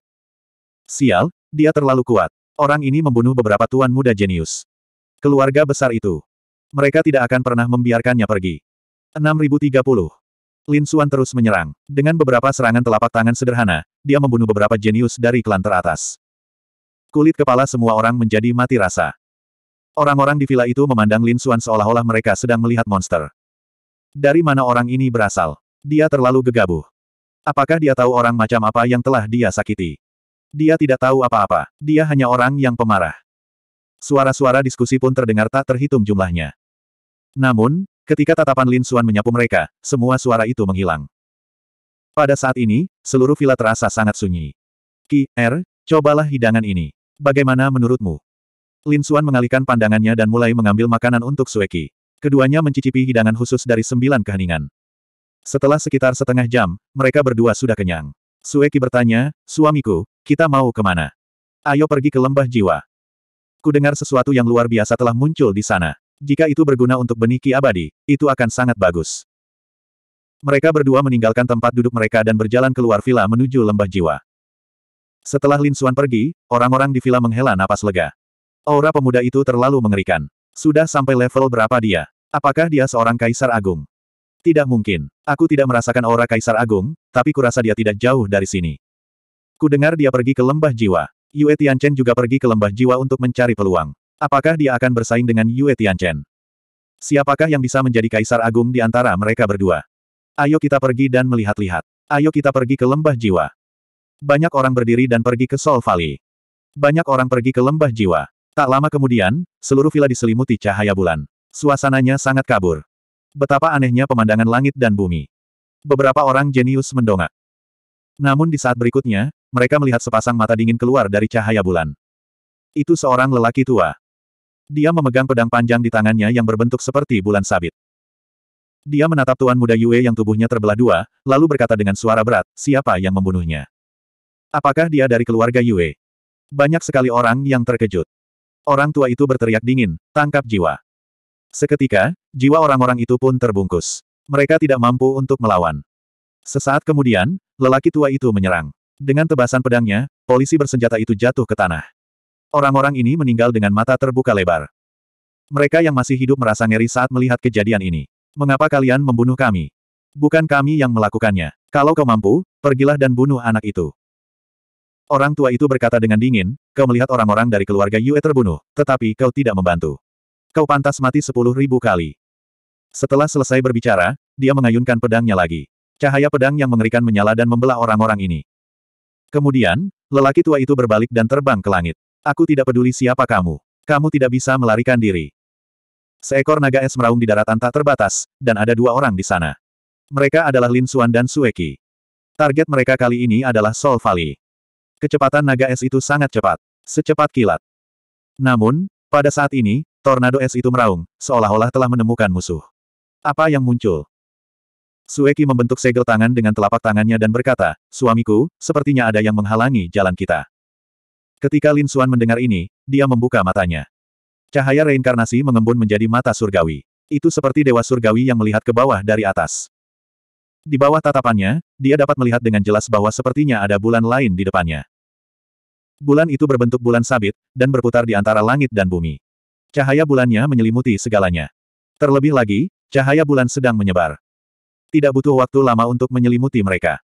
Speaker 1: Sial, dia terlalu kuat. Orang ini membunuh beberapa tuan muda jenius. Keluarga besar itu. Mereka tidak akan pernah membiarkannya pergi. 6030. Lin Suan terus menyerang. Dengan beberapa serangan telapak tangan sederhana, dia membunuh beberapa jenius dari klan teratas. Kulit kepala semua orang menjadi mati rasa. Orang-orang di villa itu memandang Lin Suan seolah-olah mereka sedang melihat monster. Dari mana orang ini berasal? Dia terlalu gegabah. Apakah dia tahu orang macam apa yang telah dia sakiti? Dia tidak tahu apa-apa. Dia hanya orang yang pemarah. Suara-suara diskusi pun terdengar tak terhitung jumlahnya. Namun, ketika tatapan Lin Suan menyapu mereka, semua suara itu menghilang. Pada saat ini, seluruh villa terasa sangat sunyi. Ki, Er, cobalah hidangan ini. Bagaimana menurutmu? Lin Suan mengalihkan pandangannya dan mulai mengambil makanan untuk Sueki. Keduanya mencicipi hidangan khusus dari sembilan keheningan. Setelah sekitar setengah jam, mereka berdua sudah kenyang. Sueki bertanya, suamiku, kita mau kemana? Ayo pergi ke lembah jiwa. ku dengar sesuatu yang luar biasa telah muncul di sana. Jika itu berguna untuk beniki abadi, itu akan sangat bagus. Mereka berdua meninggalkan tempat duduk mereka dan berjalan keluar villa menuju lembah jiwa. Setelah Lin Xuan pergi, orang-orang di villa menghela napas lega. Aura pemuda itu terlalu mengerikan. Sudah sampai level berapa dia? Apakah dia seorang kaisar agung? Tidak mungkin. Aku tidak merasakan aura kaisar agung, tapi kurasa dia tidak jauh dari sini. Ku dengar dia pergi ke lembah jiwa. Yue Tianchen juga pergi ke lembah jiwa untuk mencari peluang. Apakah dia akan bersaing dengan Yue Tianchen? Siapakah yang bisa menjadi kaisar agung di antara mereka berdua? Ayo kita pergi dan melihat-lihat. Ayo kita pergi ke lembah jiwa. Banyak orang berdiri dan pergi ke Sol Valley. Banyak orang pergi ke lembah jiwa. Tak lama kemudian, seluruh villa diselimuti cahaya bulan. Suasananya sangat kabur. Betapa anehnya pemandangan langit dan bumi. Beberapa orang jenius mendongak. Namun di saat berikutnya, mereka melihat sepasang mata dingin keluar dari cahaya bulan. Itu seorang lelaki tua. Dia memegang pedang panjang di tangannya yang berbentuk seperti bulan sabit. Dia menatap Tuan Muda Yue yang tubuhnya terbelah dua, lalu berkata dengan suara berat, siapa yang membunuhnya? Apakah dia dari keluarga Yue? Banyak sekali orang yang terkejut. Orang tua itu berteriak dingin, tangkap jiwa. Seketika, jiwa orang-orang itu pun terbungkus. Mereka tidak mampu untuk melawan. Sesaat kemudian, lelaki tua itu menyerang. Dengan tebasan pedangnya, polisi bersenjata itu jatuh ke tanah. Orang-orang ini meninggal dengan mata terbuka lebar. Mereka yang masih hidup merasa ngeri saat melihat kejadian ini. Mengapa kalian membunuh kami? Bukan kami yang melakukannya. Kalau kau mampu, pergilah dan bunuh anak itu. Orang tua itu berkata dengan dingin, kau melihat orang-orang dari keluarga Yue terbunuh, tetapi kau tidak membantu. Kau pantas mati sepuluh ribu kali. Setelah selesai berbicara, dia mengayunkan pedangnya lagi. Cahaya pedang yang mengerikan menyala dan membelah orang-orang ini. Kemudian, lelaki tua itu berbalik dan terbang ke langit. Aku tidak peduli siapa kamu. Kamu tidak bisa melarikan diri. Seekor naga es meraung di daratan tak terbatas, dan ada dua orang di sana. Mereka adalah Lin Xuan dan Sueki. Target mereka kali ini adalah Sol Valley. Kecepatan naga es itu sangat cepat. Secepat kilat. Namun, pada saat ini, Tornado es itu meraung, seolah-olah telah menemukan musuh. Apa yang muncul? Sueki membentuk segel tangan dengan telapak tangannya dan berkata, Suamiku, sepertinya ada yang menghalangi jalan kita. Ketika Lin Suan mendengar ini, dia membuka matanya. Cahaya reinkarnasi mengembun menjadi mata surgawi. Itu seperti dewa surgawi yang melihat ke bawah dari atas. Di bawah tatapannya, dia dapat melihat dengan jelas bahwa sepertinya ada bulan lain di depannya. Bulan itu berbentuk bulan sabit, dan berputar di antara langit dan bumi. Cahaya bulannya menyelimuti segalanya. Terlebih lagi, cahaya bulan sedang menyebar. Tidak butuh waktu lama untuk menyelimuti mereka.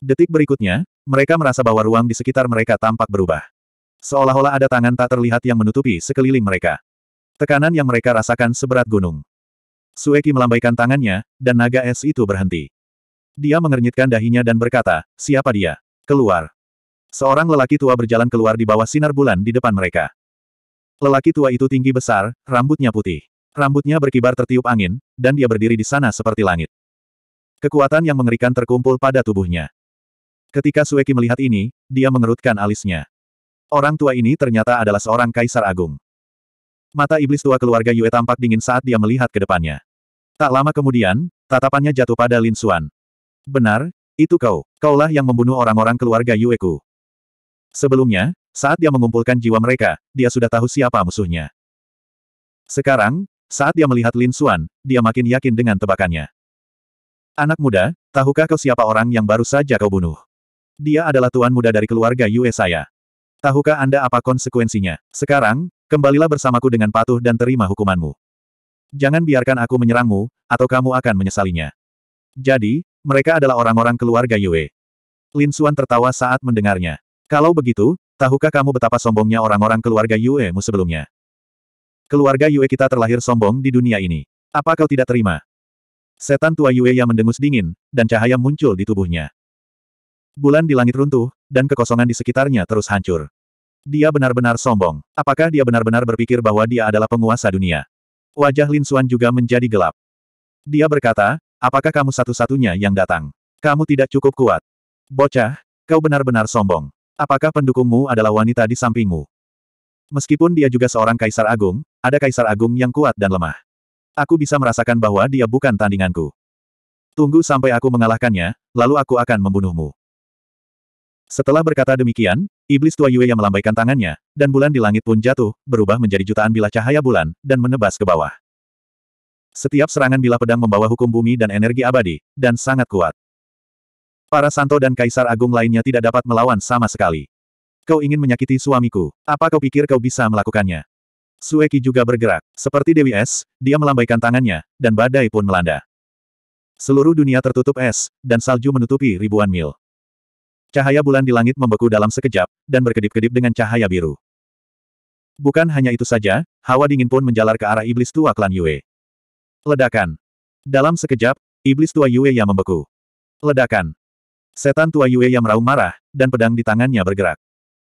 Speaker 1: Detik berikutnya, mereka merasa bahwa ruang di sekitar mereka tampak berubah. Seolah-olah ada tangan tak terlihat yang menutupi sekeliling mereka. Tekanan yang mereka rasakan seberat gunung. Sueki melambaikan tangannya, dan naga es itu berhenti. Dia mengernyitkan dahinya dan berkata, siapa dia? Keluar. Seorang lelaki tua berjalan keluar di bawah sinar bulan di depan mereka. Lelaki tua itu tinggi besar, rambutnya putih. Rambutnya berkibar tertiup angin, dan dia berdiri di sana seperti langit. Kekuatan yang mengerikan terkumpul pada tubuhnya. Ketika Sueki melihat ini, dia mengerutkan alisnya. Orang tua ini ternyata adalah seorang kaisar agung. Mata iblis tua keluarga Yue tampak dingin saat dia melihat ke depannya. Tak lama kemudian, tatapannya jatuh pada Lin Xuan. Benar, itu kau. Kaulah yang membunuh orang-orang keluarga Yueku. Sebelumnya, saat dia mengumpulkan jiwa mereka, dia sudah tahu siapa musuhnya. Sekarang, saat dia melihat Lin Xuan, dia makin yakin dengan tebakannya. Anak muda, tahukah kau siapa orang yang baru saja kau bunuh? Dia adalah tuan muda dari keluarga Yue saya. Tahukah Anda apa konsekuensinya? Sekarang, kembalilah bersamaku dengan patuh dan terima hukumanmu. Jangan biarkan aku menyerangmu, atau kamu akan menyesalinya. Jadi, mereka adalah orang-orang keluarga Yue. Lin Xuan tertawa saat mendengarnya. Kalau begitu, Tahukah kamu betapa sombongnya orang-orang keluarga Yue mu sebelumnya? Keluarga Yue kita terlahir sombong di dunia ini. Apa kau tidak terima? Setan tua Yue yang mendengus dingin, dan cahaya muncul di tubuhnya. Bulan di langit runtuh, dan kekosongan di sekitarnya terus hancur. Dia benar-benar sombong. Apakah dia benar-benar berpikir bahwa dia adalah penguasa dunia? Wajah Lin Xuan juga menjadi gelap. Dia berkata, apakah kamu satu-satunya yang datang? Kamu tidak cukup kuat. Bocah, kau benar-benar sombong. Apakah pendukungmu adalah wanita di sampingmu? Meskipun dia juga seorang kaisar agung, ada kaisar agung yang kuat dan lemah. Aku bisa merasakan bahwa dia bukan tandinganku. Tunggu sampai aku mengalahkannya, lalu aku akan membunuhmu. Setelah berkata demikian, iblis tua Yue yang melambaikan tangannya, dan bulan di langit pun jatuh, berubah menjadi jutaan bilah cahaya bulan, dan menebas ke bawah. Setiap serangan bilah pedang membawa hukum bumi dan energi abadi, dan sangat kuat. Para santo dan kaisar agung lainnya tidak dapat melawan sama sekali. Kau ingin menyakiti suamiku. Apa kau pikir kau bisa melakukannya? Sueki juga bergerak. Seperti Dewi Es, dia melambaikan tangannya, dan badai pun melanda. Seluruh dunia tertutup es, dan salju menutupi ribuan mil. Cahaya bulan di langit membeku dalam sekejap, dan berkedip-kedip dengan cahaya biru. Bukan hanya itu saja, hawa dingin pun menjalar ke arah iblis tua klan Yue. Ledakan. Dalam sekejap, iblis tua Yue yang membeku. Ledakan. Setan tua Yue yang meraung marah, dan pedang di tangannya bergerak.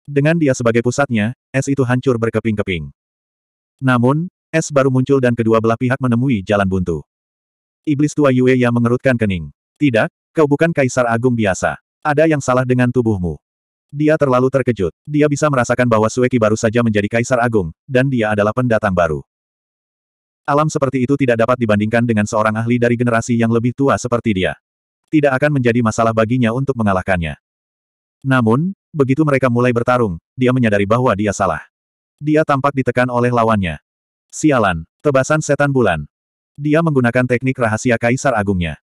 Speaker 1: Dengan dia sebagai pusatnya, es itu hancur berkeping-keping. Namun, es baru muncul dan kedua belah pihak menemui jalan buntu. Iblis tua Yue yang mengerutkan kening. Tidak, kau bukan kaisar agung biasa. Ada yang salah dengan tubuhmu. Dia terlalu terkejut. Dia bisa merasakan bahwa Sueki baru saja menjadi kaisar agung, dan dia adalah pendatang baru. Alam seperti itu tidak dapat dibandingkan dengan seorang ahli dari generasi yang lebih tua seperti dia tidak akan menjadi masalah baginya untuk mengalahkannya. Namun, begitu mereka mulai bertarung, dia menyadari bahwa dia salah. Dia tampak ditekan oleh lawannya. Sialan, tebasan setan bulan. Dia menggunakan teknik rahasia kaisar agungnya.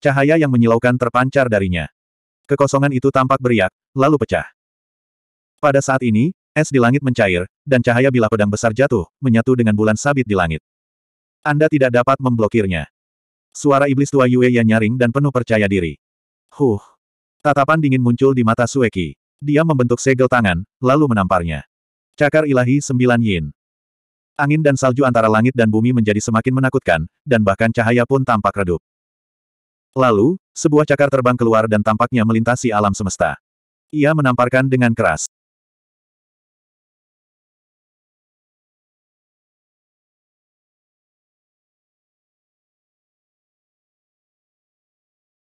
Speaker 1: Cahaya yang menyilaukan terpancar darinya. Kekosongan itu tampak beriak, lalu pecah. Pada saat ini, es di langit mencair, dan cahaya bilah pedang besar jatuh, menyatu dengan bulan sabit di langit. Anda tidak dapat memblokirnya. Suara iblis tua Yue Yan nyaring dan penuh percaya diri. Huh. Tatapan dingin muncul di mata Sueki. Dia membentuk segel tangan, lalu menamparnya. Cakar ilahi sembilan yin. Angin dan salju antara langit dan bumi menjadi semakin menakutkan, dan bahkan cahaya pun tampak redup. Lalu, sebuah cakar terbang keluar dan tampaknya melintasi alam semesta. Ia menamparkan dengan keras.